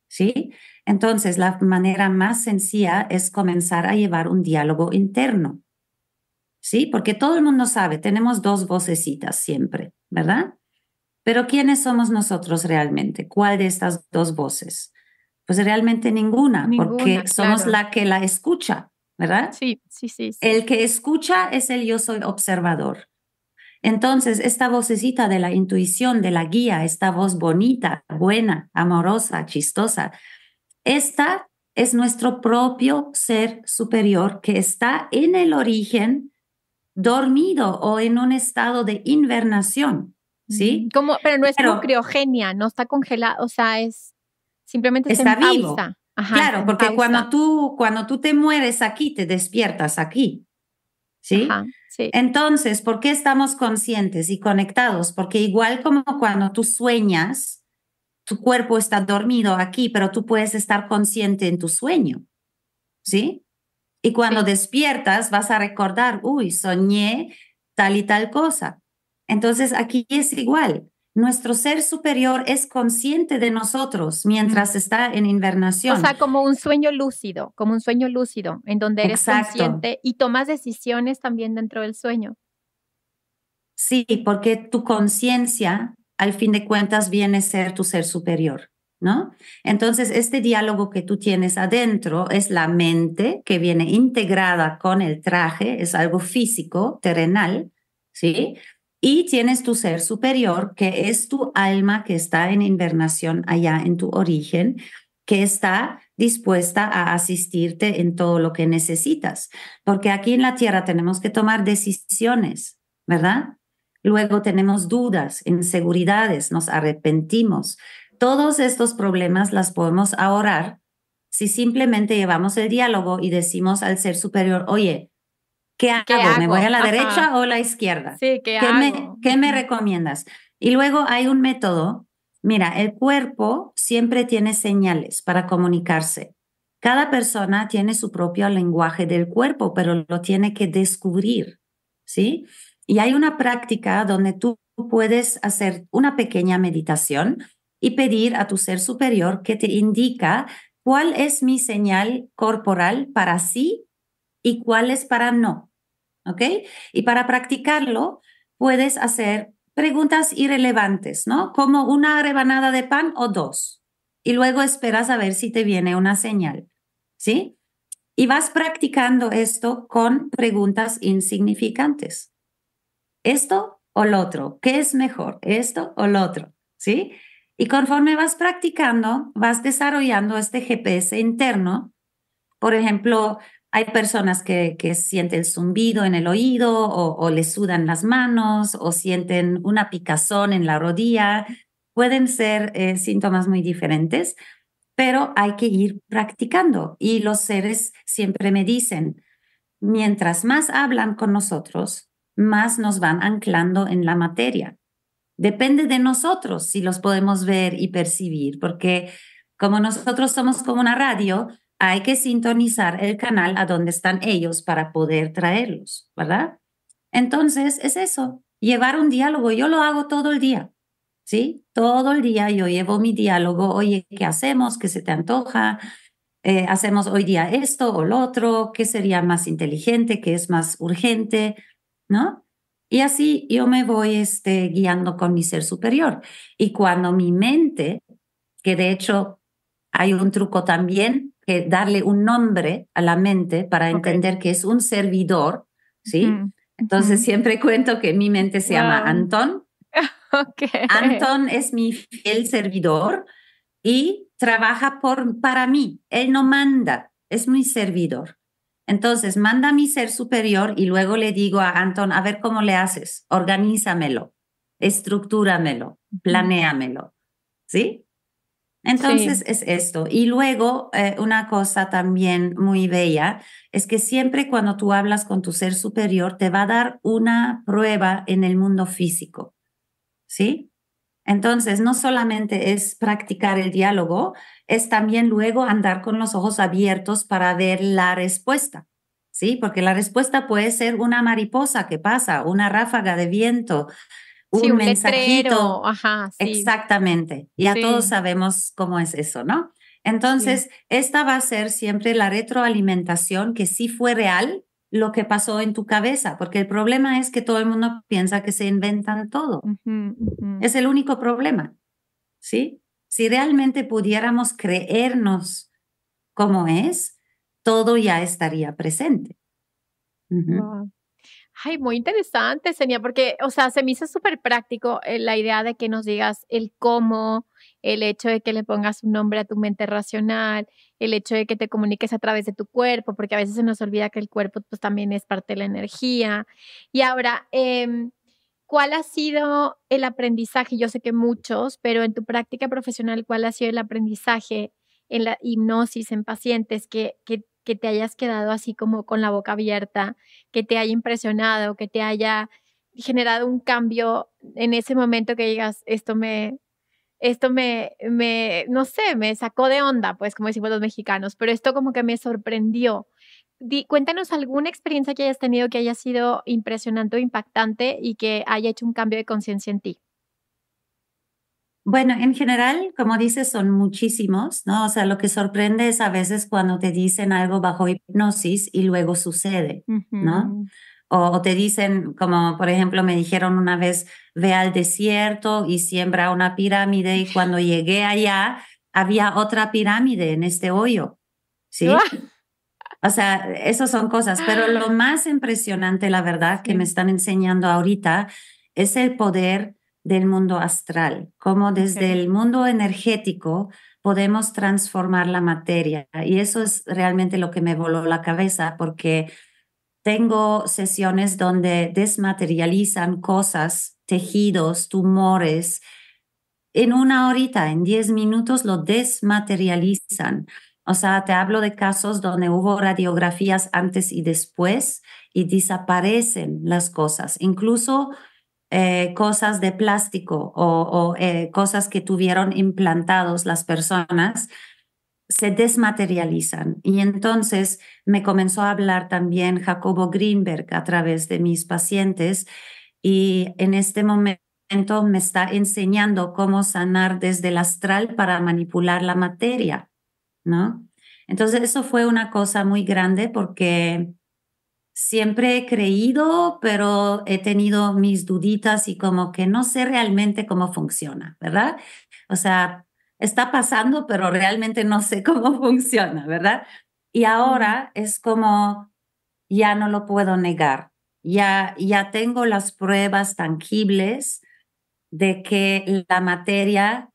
¿sí? Entonces, la manera más sencilla es comenzar a llevar un diálogo interno, ¿sí? Porque todo el mundo sabe, tenemos dos vocecitas siempre, ¿verdad? Pero ¿quiénes somos nosotros realmente? ¿Cuál de estas dos voces? Pues realmente ninguna, porque somos la que la escucha, ¿verdad? sí, sí, sí. El que escucha es el yo soy observador. Entonces, esta vocecita de la intuición, de la guía, esta voz bonita, buena, amorosa, chistosa, esta es nuestro propio ser superior que está en el origen dormido o en un estado de invernación, ¿sí? Como, pero no es criogenia, no está congelada o sea, es simplemente está, vivo. claro, porque cuando tú cuando tú te mueres aquí te despiertas aquí, ¿sí? Ajá. Entonces, ¿por qué estamos conscientes y conectados? Porque igual como cuando tú sueñas, tu cuerpo está dormido aquí, pero tú puedes estar consciente en tu sueño, ¿sí? Y cuando despiertas vas a recordar, uy, soñé tal y tal cosa. Entonces, aquí es igual nuestro ser superior es consciente de nosotros mientras está en invernación. O sea, como un sueño lúcido, como un sueño lúcido, en donde eres consciente y tomas decisiones también dentro del sueño. Sí, porque tu conciencia, al fin de cuentas, viene a ser tu ser superior, ¿no? Entonces, este diálogo que tú tienes adentro es la mente que viene integrada con el traje, es algo físico, terrenal, ¿sí? Y tienes tu ser superior, que es tu alma que está en invernación allá en tu origen, que está dispuesta a asistirte en todo lo que necesitas. Porque aquí en la Tierra tenemos que tomar decisiones, ¿verdad? Luego tenemos dudas, inseguridades, nos arrepentimos. Todos estos problemas las podemos ahorrar si simplemente llevamos el diálogo y decimos al ser superior, oye, ¿Qué hago? ¿Me voy a la derecha o a la izquierda? Sí, ¿qué, Me, ¿Qué me recomiendas? Y luego hay un método. Mira, el cuerpo siempre tiene señales para comunicarse. Cada persona tiene su propio lenguaje del cuerpo, pero lo tiene que descubrir, ¿sí? Y hay una práctica donde tú puedes hacer una pequeña meditación y pedir a tu ser superior que te indica cuál es mi señal corporal para sí y cuáles para no. ¿Ok? Y para practicarlo, puedes hacer preguntas irrelevantes, ¿no? Como una rebanada de pan o dos. Y luego esperas a ver si te viene una señal. ¿Sí? Y vas practicando esto con preguntas insignificantes. ¿Esto o lo otro? ¿Qué es mejor? ¿Esto o lo otro? ¿Sí? Y conforme vas practicando, vas desarrollando este GPS interno. Por ejemplo, hay personas que, que sienten zumbido en el oído o, o les sudan las manos o sienten una picazón en la rodilla. Pueden ser eh, síntomas muy diferentes, pero hay que ir practicando. Y los seres siempre me dicen, mientras más hablan con nosotros, más nos van anclando en la materia. Depende de nosotros si los podemos ver y percibir, porque como nosotros somos como una radio, hay que sintonizar el canal a donde están ellos para poder traerlos, ¿verdad? Entonces, es eso, llevar un diálogo. Yo lo hago todo el día, ¿sí? Todo el día yo llevo mi diálogo, oye, ¿qué hacemos? ¿Qué se te antoja? Eh, hacemos hoy día esto o lo otro, qué sería más inteligente, qué es más urgente, ¿no? Y así yo me voy este, guiando con mi ser superior. Y cuando mi mente, que de hecho hay un truco también que darle un nombre a la mente para entender que es un servidor, ¿sí? Entonces siempre cuento que mi mente se llama Antón. Okay. Anton es mi fiel servidor y trabaja por, para mí. Él no manda, es mi servidor. Entonces manda a mi ser superior y luego le digo a Antón, a ver cómo le haces, organízamelo, estructúramelo, planéamelo. ¿Sí? Entonces es esto. Y luego, eh, una cosa también muy bella es que siempre cuando tú hablas con tu ser superior, te va a dar una prueba en el mundo físico. ¿Sí? Entonces, no solamente es practicar el diálogo, es también luego andar con los ojos abiertos para ver la respuesta. ¿sí? Porque la respuesta puede ser una mariposa que pasa, una ráfaga de viento, un, mensajito. Exactamente. Ya todos sabemos cómo es eso, ¿no? Entonces, esta va a ser siempre la retroalimentación que sí fue real lo que pasó en tu cabeza, porque el problema es que todo el mundo piensa que se inventan todo. Es el único problema. ¿Sí? Si realmente pudiéramos creernos cómo es, todo ya estaría presente. Ay, muy interesante, Senia, porque, o sea, se me hizo súper práctico eh, la idea de que nos digas el cómo, el hecho de que le pongas un nombre a tu mente racional, el hecho de que te comuniques a través de tu cuerpo, porque a veces se nos olvida que el cuerpo pues también es parte de la energía. Y ahora, em, ¿cuál ha sido el aprendizaje? Yo sé que muchos, pero en tu práctica profesional, ¿cuál ha sido el aprendizaje en la hipnosis en pacientes que, que que te hayas quedado así como con la boca abierta, que te haya impresionado, que te haya generado un cambio en ese momento que digas, esto me, esto me, me, no sé, me sacó de onda, pues como decimos los mexicanos, pero esto como que me sorprendió. cuéntanos alguna experiencia que hayas tenido que haya sido impresionante o impactante y que haya hecho un cambio de conciencia en ti. Bueno, en general, como dices, son muchísimos, ¿no? O sea, lo que sorprende es a veces cuando te dicen algo bajo hipnosis y luego sucede, ¿no? O, te dicen, como por ejemplo me dijeron una vez, ve al desierto y siembra una pirámide y cuando llegué allá había otra pirámide en este hoyo, ¿sí? Ah. O sea, esas son cosas, pero lo más impresionante, la verdad, que me están enseñando ahorita es el poder del mundo astral, como desde el mundo energético podemos transformar la materia. Y eso es realmente lo que me voló la cabeza porque tengo sesiones donde desmaterializan cosas, tejidos, tumores. En una horita, en diez minutos, lo desmaterializan. O sea, te hablo de casos donde hubo radiografías antes y después y desaparecen las cosas. Incluso eh, cosas de plástico o, eh, cosas que tuvieron implantados las personas se desmaterializan. Y entonces me comenzó a hablar también Jacobo Greenberg a través de mis pacientes y en este momento me está enseñando cómo sanar desde el astral para manipular la materia, ¿no? Entonces eso fue una cosa muy grande porque siempre he creído, pero he tenido mis duditas y como que no sé realmente cómo funciona, ¿verdad? O sea, está pasando, pero realmente no sé cómo funciona, ¿verdad? Y ahora es como, ya no lo puedo negar, ya, ya tengo las pruebas tangibles de que la materia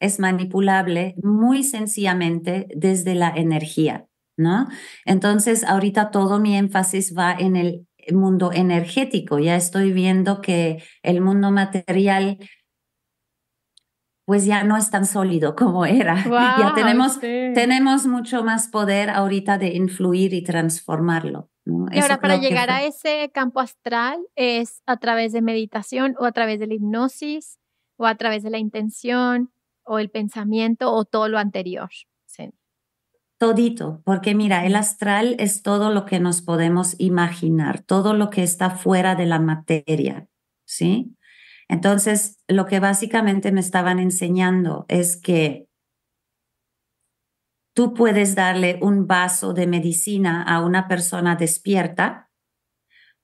es manipulable muy sencillamente desde la energía. ¿no? Entonces, ahorita todo mi énfasis va en el mundo energético. Ya estoy viendo que el mundo material pues ya no es tan sólido como era. ya tenemos, tenemos mucho más poder ahorita de influir y transformarlo. Y ahora para llegar a ese campo astral es a través de meditación o a través de la hipnosis o a través de la intención o el pensamiento o todo lo anterior porque mira, el astral es todo lo que nos podemos imaginar, todo lo que está fuera de la materia, ¿sí? Entonces, lo que básicamente me estaban enseñando es que tú puedes darle un vaso de medicina a una persona despierta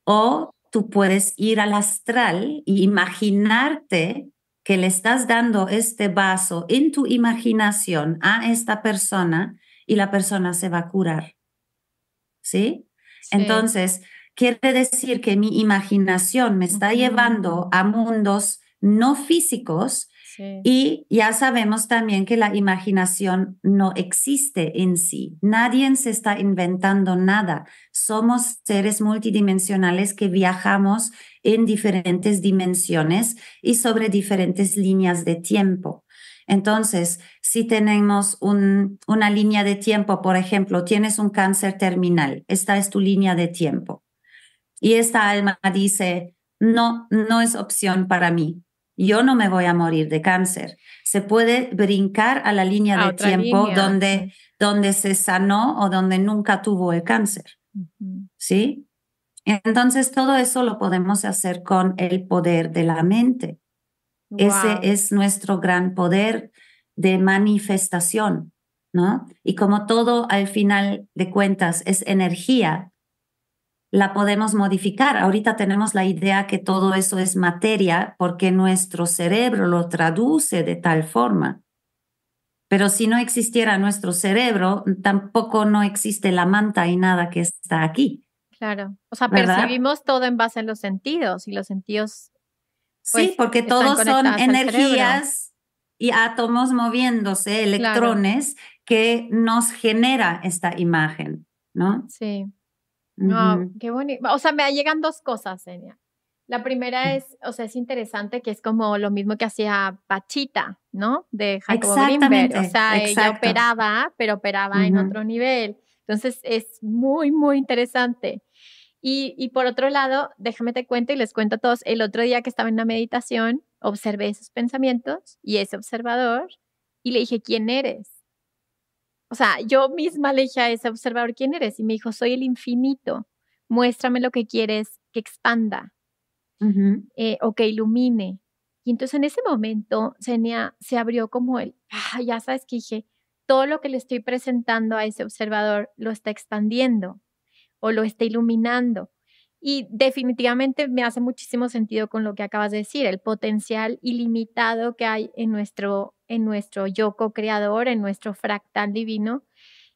o tú puedes ir al astral y imaginarte que le estás dando este vaso en tu imaginación a esta persona y la persona se va a curar. ¿Sí? Entonces, quiere decir que mi imaginación me está llevando a mundos no físicos y ya sabemos también que la imaginación no existe en sí. Nadie se está inventando nada. Somos seres multidimensionales que viajamos en diferentes dimensiones y sobre diferentes líneas de tiempo. Entonces, si tenemos una línea de tiempo, por ejemplo, tienes un cáncer terminal, esta es tu línea de tiempo. Y esta alma dice, no, no es opción para mí. Yo no me voy a morir de cáncer. Se puede brincar a la línea de tiempo Donde, donde se sanó o donde nunca tuvo el cáncer. ¿Sí? Entonces, todo eso lo podemos hacer con el poder de la mente. Ese es nuestro gran poder de manifestación, ¿no? Y como todo al final de cuentas es energía, la podemos modificar. Ahorita tenemos la idea que todo eso es materia porque nuestro cerebro lo traduce de tal forma. Pero si no existiera nuestro cerebro, tampoco no existe la manta y nada que está aquí. Claro. O sea, percibimos todo en base a los sentidos y los sentidos pues, sí, porque todos son energías y átomos moviéndose, electrones, que nos genera esta imagen, ¿no? Sí. qué bonito. O sea, me llegan dos cosas, Enya. La primera es, o sea, es interesante que es como lo mismo que hacía Pachita, ¿no? De Jacob Exactamente. O sea, ella operaba, pero operaba en otro nivel. Entonces es muy, muy interesante. Y, por otro lado, déjame te cuento y les cuento a todos, el otro día que estaba en una meditación, observé esos pensamientos y ese observador y le dije, ¿quién eres? O sea, yo misma le dije a ese observador, ¿quién eres? Y me dijo, soy el infinito, muéstrame lo que quieres que expanda eh, o que ilumine. Y entonces en ese momento Zenia se abrió como el, ah, ya sabes que dije, todo lo que le estoy presentando a ese observador lo está expandiendo o lo está iluminando. Y definitivamente me hace muchísimo sentido con lo que acabas de decir, el potencial ilimitado que hay en nuestro, en nuestro yo co-creador, en nuestro fractal divino.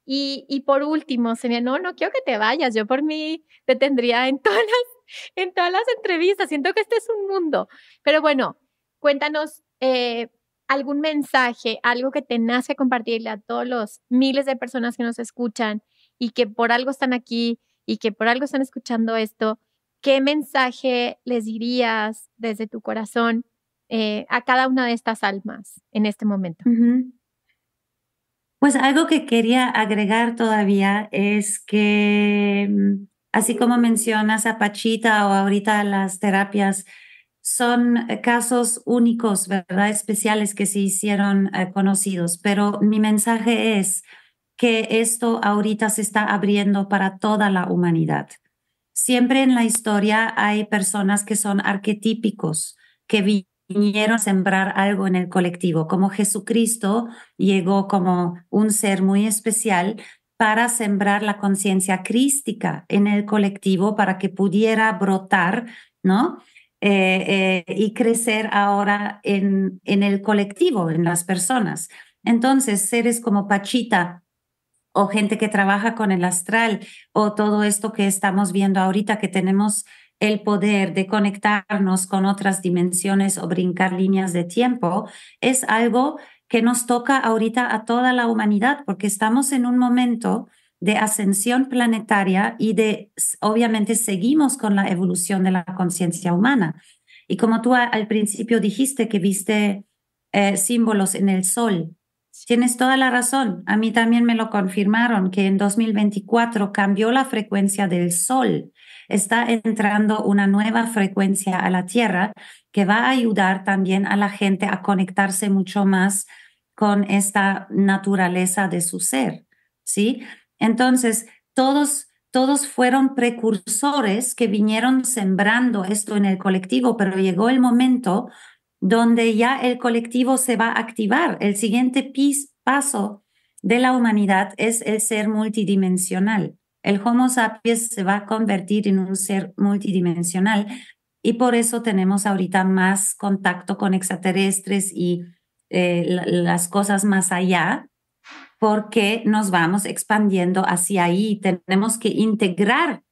Y, por último, señor, no, no quiero que te vayas, yo por mí te tendría en todas las, en todas las entrevistas, siento que este es un mundo. Pero bueno, cuéntanos eh, algún mensaje, algo que te nace compartirle a todos los miles de personas que nos escuchan y que por algo están aquí y que por algo están escuchando esto, ¿qué mensaje les dirías desde tu corazón eh, a cada una de estas almas en este momento? Pues algo que quería agregar todavía es que, mm, así como mencionas a Pachita o ahorita las terapias, son eh, casos únicos, ¿verdad? Especiales que se hicieron eh, conocidos, pero mi mensaje es, que esto ahorita se está abriendo para toda la humanidad. Siempre en la historia hay personas que son arquetípicos, que vinieron a sembrar algo en el colectivo, como Jesucristo llegó como un ser muy especial para sembrar la conciencia crística en el colectivo para que pudiera brotar, ¿no? Eh, eh, y crecer ahora en, en el colectivo, en las personas. Entonces, seres como Pachita, o gente que trabaja con el astral o todo esto que estamos viendo ahorita que tenemos el poder de conectarnos con otras dimensiones o brincar líneas de tiempo, es algo que nos toca ahorita a toda la humanidad porque estamos en un momento de ascensión planetaria y de, obviamente, seguimos con la evolución de la conciencia humana. Y como tú al principio dijiste que viste eh, símbolos en el sol, Tienes toda la razón. A mí también me lo confirmaron que en 2024 cambió la frecuencia del Sol. Está entrando una nueva frecuencia a la Tierra que va a ayudar también a la gente a conectarse mucho más con esta naturaleza de su ser, ¿sí? Entonces, todos todos fueron precursores que vinieron sembrando esto en el colectivo, pero llegó el momento donde ya el colectivo se va a activar. El siguiente paso de la humanidad es el ser multidimensional. El Homo sapiens se va a convertir en un ser multidimensional y por eso tenemos ahorita más contacto con extraterrestres y eh, las cosas más allá, porque nos vamos expandiendo hacia ahí. Tenemos que integrar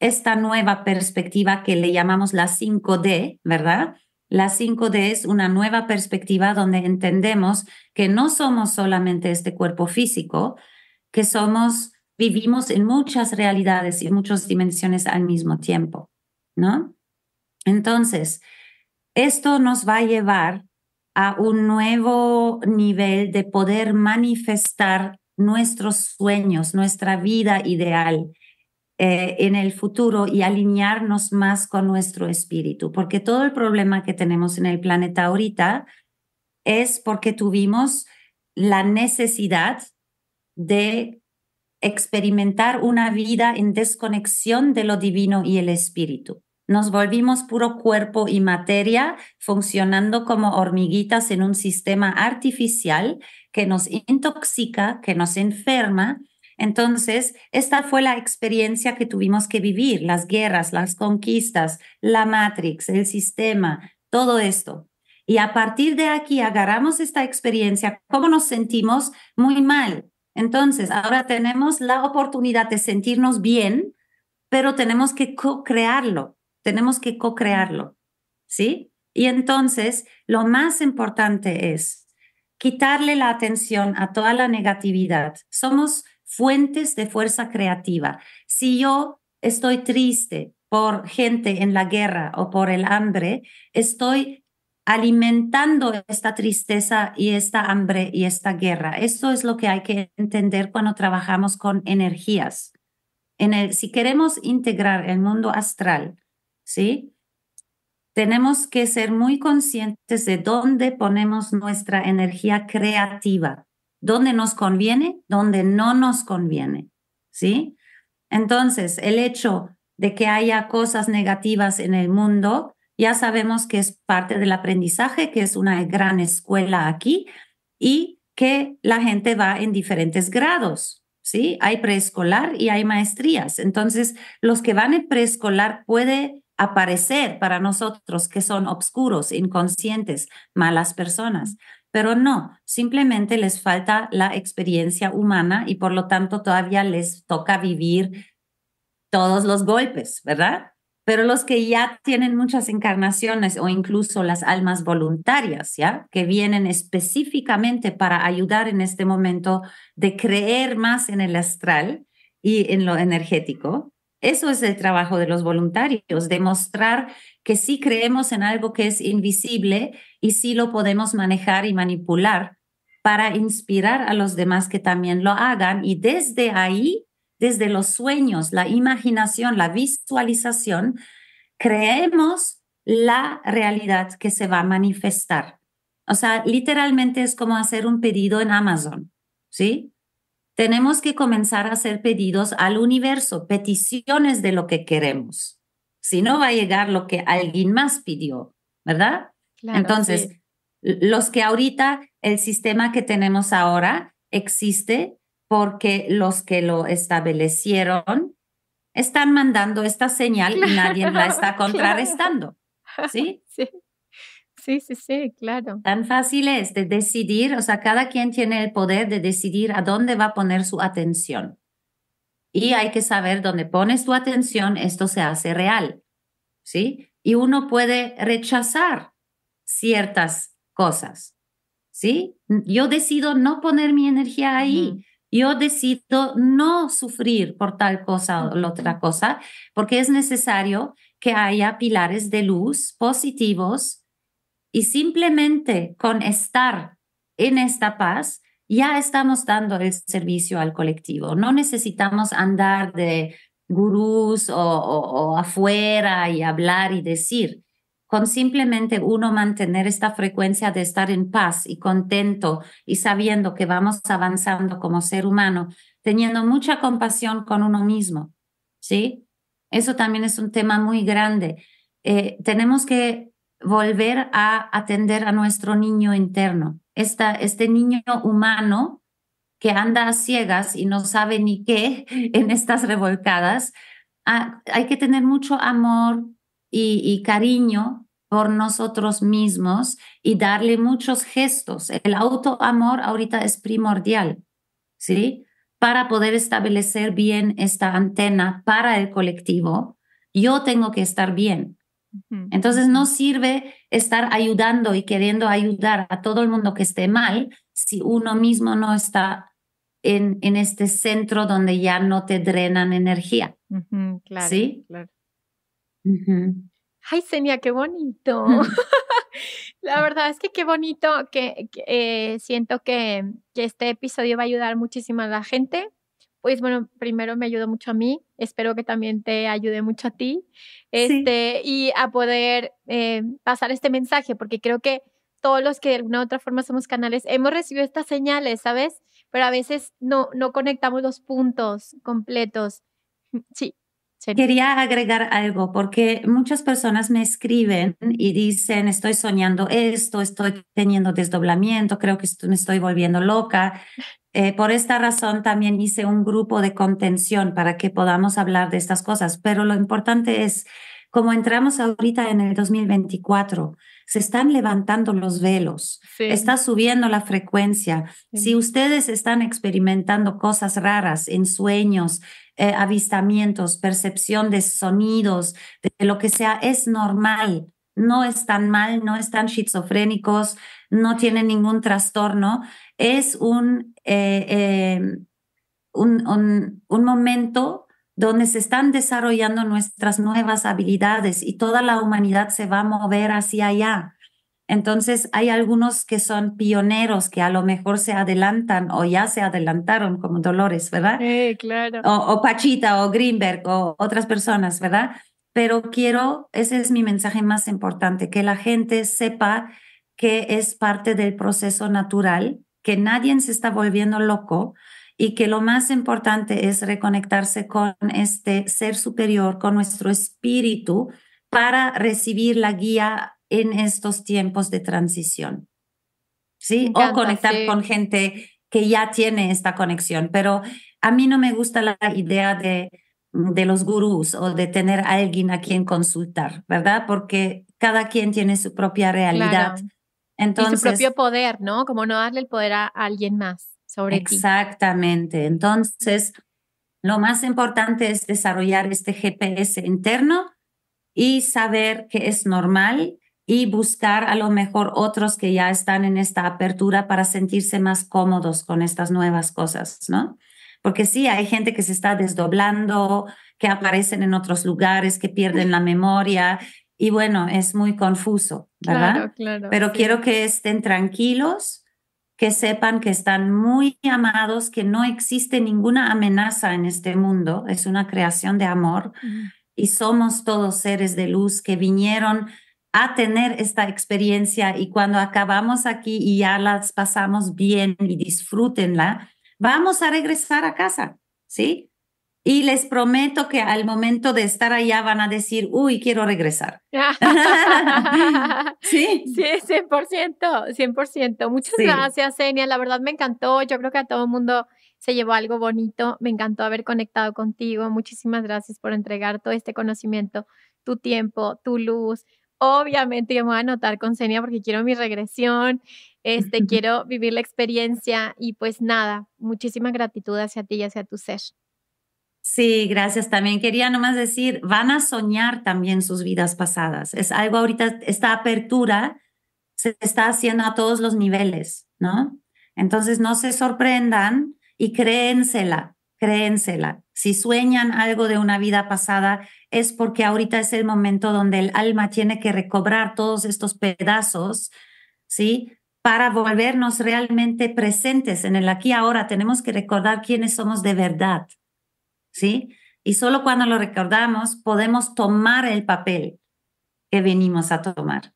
esta nueva perspectiva que le llamamos la 5D, ¿verdad? La 5D es una nueva perspectiva donde entendemos que no somos solamente este cuerpo físico, que somos, vivimos en muchas realidades y en muchas dimensiones al mismo tiempo, ¿no? Entonces, esto nos va a llevar a un nuevo nivel de poder manifestar nuestros sueños, nuestra vida ideal, eh, en el futuro y alinearnos más con nuestro espíritu, porque todo el problema que tenemos en el planeta ahorita es porque tuvimos la necesidad de experimentar una vida en desconexión de lo divino y el espíritu. Nos volvimos puro cuerpo y materia, funcionando como hormiguitas en un sistema artificial que nos intoxica, que nos enferma entonces, esta fue la experiencia que tuvimos que vivir, las guerras, las conquistas, la Matrix, el sistema, todo esto. Y a partir de aquí agarramos esta experiencia, cómo nos sentimos muy mal. Entonces, ahora tenemos la oportunidad de sentirnos bien, pero tenemos que co-crearlo, tenemos que co-crearlo, ¿sí? Y entonces, lo más importante es quitarle la atención a toda la negatividad. Somos fuentes de fuerza creativa. Si yo estoy triste por gente en la guerra o por el hambre, estoy alimentando esta tristeza y esta hambre y esta guerra. Esto es lo que hay que entender cuando trabajamos con energías. En si queremos integrar el mundo astral, ¿sí? Tenemos que ser muy conscientes de dónde ponemos nuestra energía creativa dónde nos conviene, dónde no nos conviene, ¿sí? Entonces, el hecho de que haya cosas negativas en el mundo, ya sabemos que es parte del aprendizaje, que es una gran escuela aquí y que la gente va en diferentes grados, ¿sí? Hay preescolar y hay maestrías. Entonces, los que van en preescolar puede aparecer para nosotros que son obscuros, inconscientes, malas personas pero no, simplemente les falta la experiencia humana y por lo tanto todavía les toca vivir todos los golpes, ¿verdad? Pero los que ya tienen muchas encarnaciones o incluso las almas voluntarias, ¿ya? Que vienen específicamente para ayudar en este momento de creer más en el astral y en lo energético, eso es el trabajo de los voluntarios, demostrar que sí creemos en algo que es invisible y sí lo podemos manejar y manipular para inspirar a los demás que también lo hagan. Y desde ahí, desde los sueños, la imaginación, la visualización, creemos la realidad que se va a manifestar. O sea, literalmente es como hacer un pedido en Amazon, ¿sí? tenemos que comenzar a hacer pedidos al universo, peticiones de lo que queremos. Si no, va a llegar lo que alguien más pidió, ¿verdad? Entonces, los que ahorita, el sistema que tenemos ahora existe porque los que lo establecieron están mandando esta señal y nadie la está contrarrestando, ¿sí? ¿Sí? ¿sí? Sí, sí, sí, claro. Tan fácil es de decidir, o sea, cada quien tiene el poder de decidir a dónde va a poner su atención. Y hay que saber dónde pones tu atención, esto se hace real, ¿sí? Y uno puede rechazar ciertas cosas, ¿sí? Yo decido no poner mi energía ahí. yo decido no sufrir por tal cosa o la otra cosa, porque es necesario que haya pilares de luz positivos y simplemente con estar en esta paz, ya estamos dando el servicio al colectivo. No necesitamos andar de gurús o, afuera y hablar y decir. Con simplemente uno mantener esta frecuencia de estar en paz y contento y sabiendo que vamos avanzando como ser humano, teniendo mucha compasión con uno mismo, ¿sí? Eso también es un tema muy grande. Eh, tenemos que volver a atender a nuestro niño interno, Esta, este niño humano que anda a ciegas y no sabe ni qué en estas revolcadas. Ah, hay que tener mucho amor y, cariño por nosotros mismos y darle muchos gestos. El autoamor ahorita es primordial, ¿sí? Para poder establecer bien esta antena para el colectivo, yo tengo que estar bien. Entonces no sirve estar ayudando y queriendo ayudar a todo el mundo que esté mal si uno mismo no está en, en este centro donde ya no te drenan energía. claro, ¿Sí? Claro. Ay, Senia, qué bonito. La verdad es que qué bonito que, eh, siento que, que este episodio va a ayudar muchísimo a la gente pues bueno, primero me ayudó mucho a mí, espero que también te ayude mucho a ti este, y a poder eh, pasar este mensaje, porque creo que todos los que de alguna u otra forma somos canales hemos recibido estas señales, ¿sabes? Pero a veces no, no conectamos los puntos completos. Mm, sí. Quería agregar algo porque muchas personas me escriben y dicen, estoy soñando esto, estoy teniendo desdoblamiento, creo que me estoy volviendo loca. Eh, por esta razón también hice un grupo de contención para que podamos hablar de estas cosas, pero lo importante es, como entramos ahorita en el 2024, se están levantando los velos, está subiendo la frecuencia. Si ustedes están experimentando cosas raras en sueños, eh, avistamientos, percepción de sonidos, de lo que sea, es normal. No están mal, no están schizofrénicos, no tienen ningún trastorno. Es un, eh, eh, un, un momento donde se están desarrollando nuestras nuevas habilidades y toda la humanidad se va a mover hacia allá. Entonces hay algunos que son pioneros que a lo mejor se adelantan o ya se adelantaron como Dolores, ¿verdad? Sí, claro. O, o Pachita o Greenberg o otras personas, ¿verdad? Pero quiero, ese es mi mensaje más importante, que la gente sepa que es parte del proceso natural, que nadie se está volviendo loco, y que lo más importante es reconectarse con este ser superior, con nuestro espíritu, para recibir la guía en estos tiempos de transición. ¿Sí? o conectar con gente que ya tiene esta conexión. Pero a mí no me gusta la idea de, de los gurús o de tener a alguien a quien consultar, ¿verdad? Porque cada quien tiene su propia realidad. Entonces, su propio poder, ¿no? Como no darle el poder a alguien más. Exactamente. Entonces, lo más importante es desarrollar este GPS interno y saber que es normal y buscar a lo mejor otros que ya están en esta apertura para sentirse más cómodos con estas nuevas cosas, ¿no? Porque sí, hay gente que se está desdoblando, que aparecen en otros lugares, que pierden la memoria y bueno, es muy confuso, ¿verdad? Claro, claro. Pero quiero que estén tranquilos que sepan que están muy amados, que no existe ninguna amenaza en este mundo, es una creación de amor mm. y somos todos seres de luz que vinieron a tener esta experiencia y cuando acabamos aquí y ya las pasamos bien y disfrútenla, vamos a regresar a casa, ¿sí? y les prometo que al momento de estar allá van a decir, uy, quiero regresar. sí. Sí, 100%, 100%. Muchas gracias, Zenia. La verdad me encantó. Yo creo que a todo el mundo se llevó algo bonito. Me encantó haber conectado contigo. Muchísimas gracias por entregar todo este conocimiento, tu tiempo, tu luz. Obviamente yo me voy a anotar con Senia porque quiero mi regresión, este, quiero vivir la experiencia y pues nada, muchísima gratitud hacia ti y hacia tu ser. Sí, gracias. También quería nomás decir, van a soñar también sus vidas pasadas. Es algo ahorita, esta apertura se está haciendo a todos los niveles, ¿no? Entonces no se sorprendan y créensela, créensela. Si sueñan algo de una vida pasada, es porque ahorita es el momento donde el alma tiene que recobrar todos estos pedazos, ¿sí? Para volvernos realmente presentes en el aquí y ahora, tenemos que recordar quiénes somos de verdad. ¿sí? Y solo cuando lo recordamos podemos tomar el papel que venimos a tomar,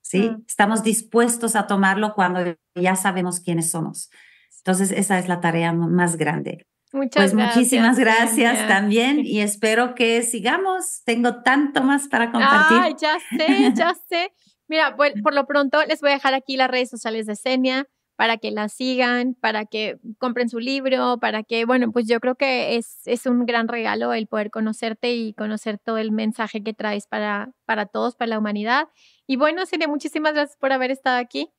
¿sí? Mm. Estamos dispuestos a tomarlo cuando ya sabemos quiénes somos. Entonces, esa es la tarea más grande. Muchas pues gracias. muchísimas gracias también y espero que sigamos. Tengo tanto más para compartir. ya sé, ya sé. Mira, por, por lo pronto les voy a dejar aquí las redes sociales de Senia para que la sigan, para que compren su libro, para que, bueno, pues yo creo que es, es un gran regalo el poder conocerte y conocer todo el mensaje que traes para, para todos, para la humanidad. Y bueno, Celia, muchísimas gracias por haber estado aquí.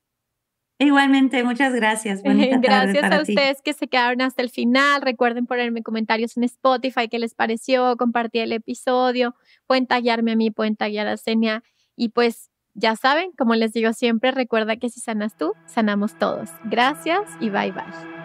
Igualmente, muchas gracias. gracias a ustedes que se quedaron hasta el final. Recuerden ponerme comentarios en Spotify, qué les pareció, compartir el episodio, pueden taguearme a mí, pueden taguear a Senia. Y pues ya saben, como les digo siempre, recuerda que si sanas tú, sanamos todos. Gracias y bye bye.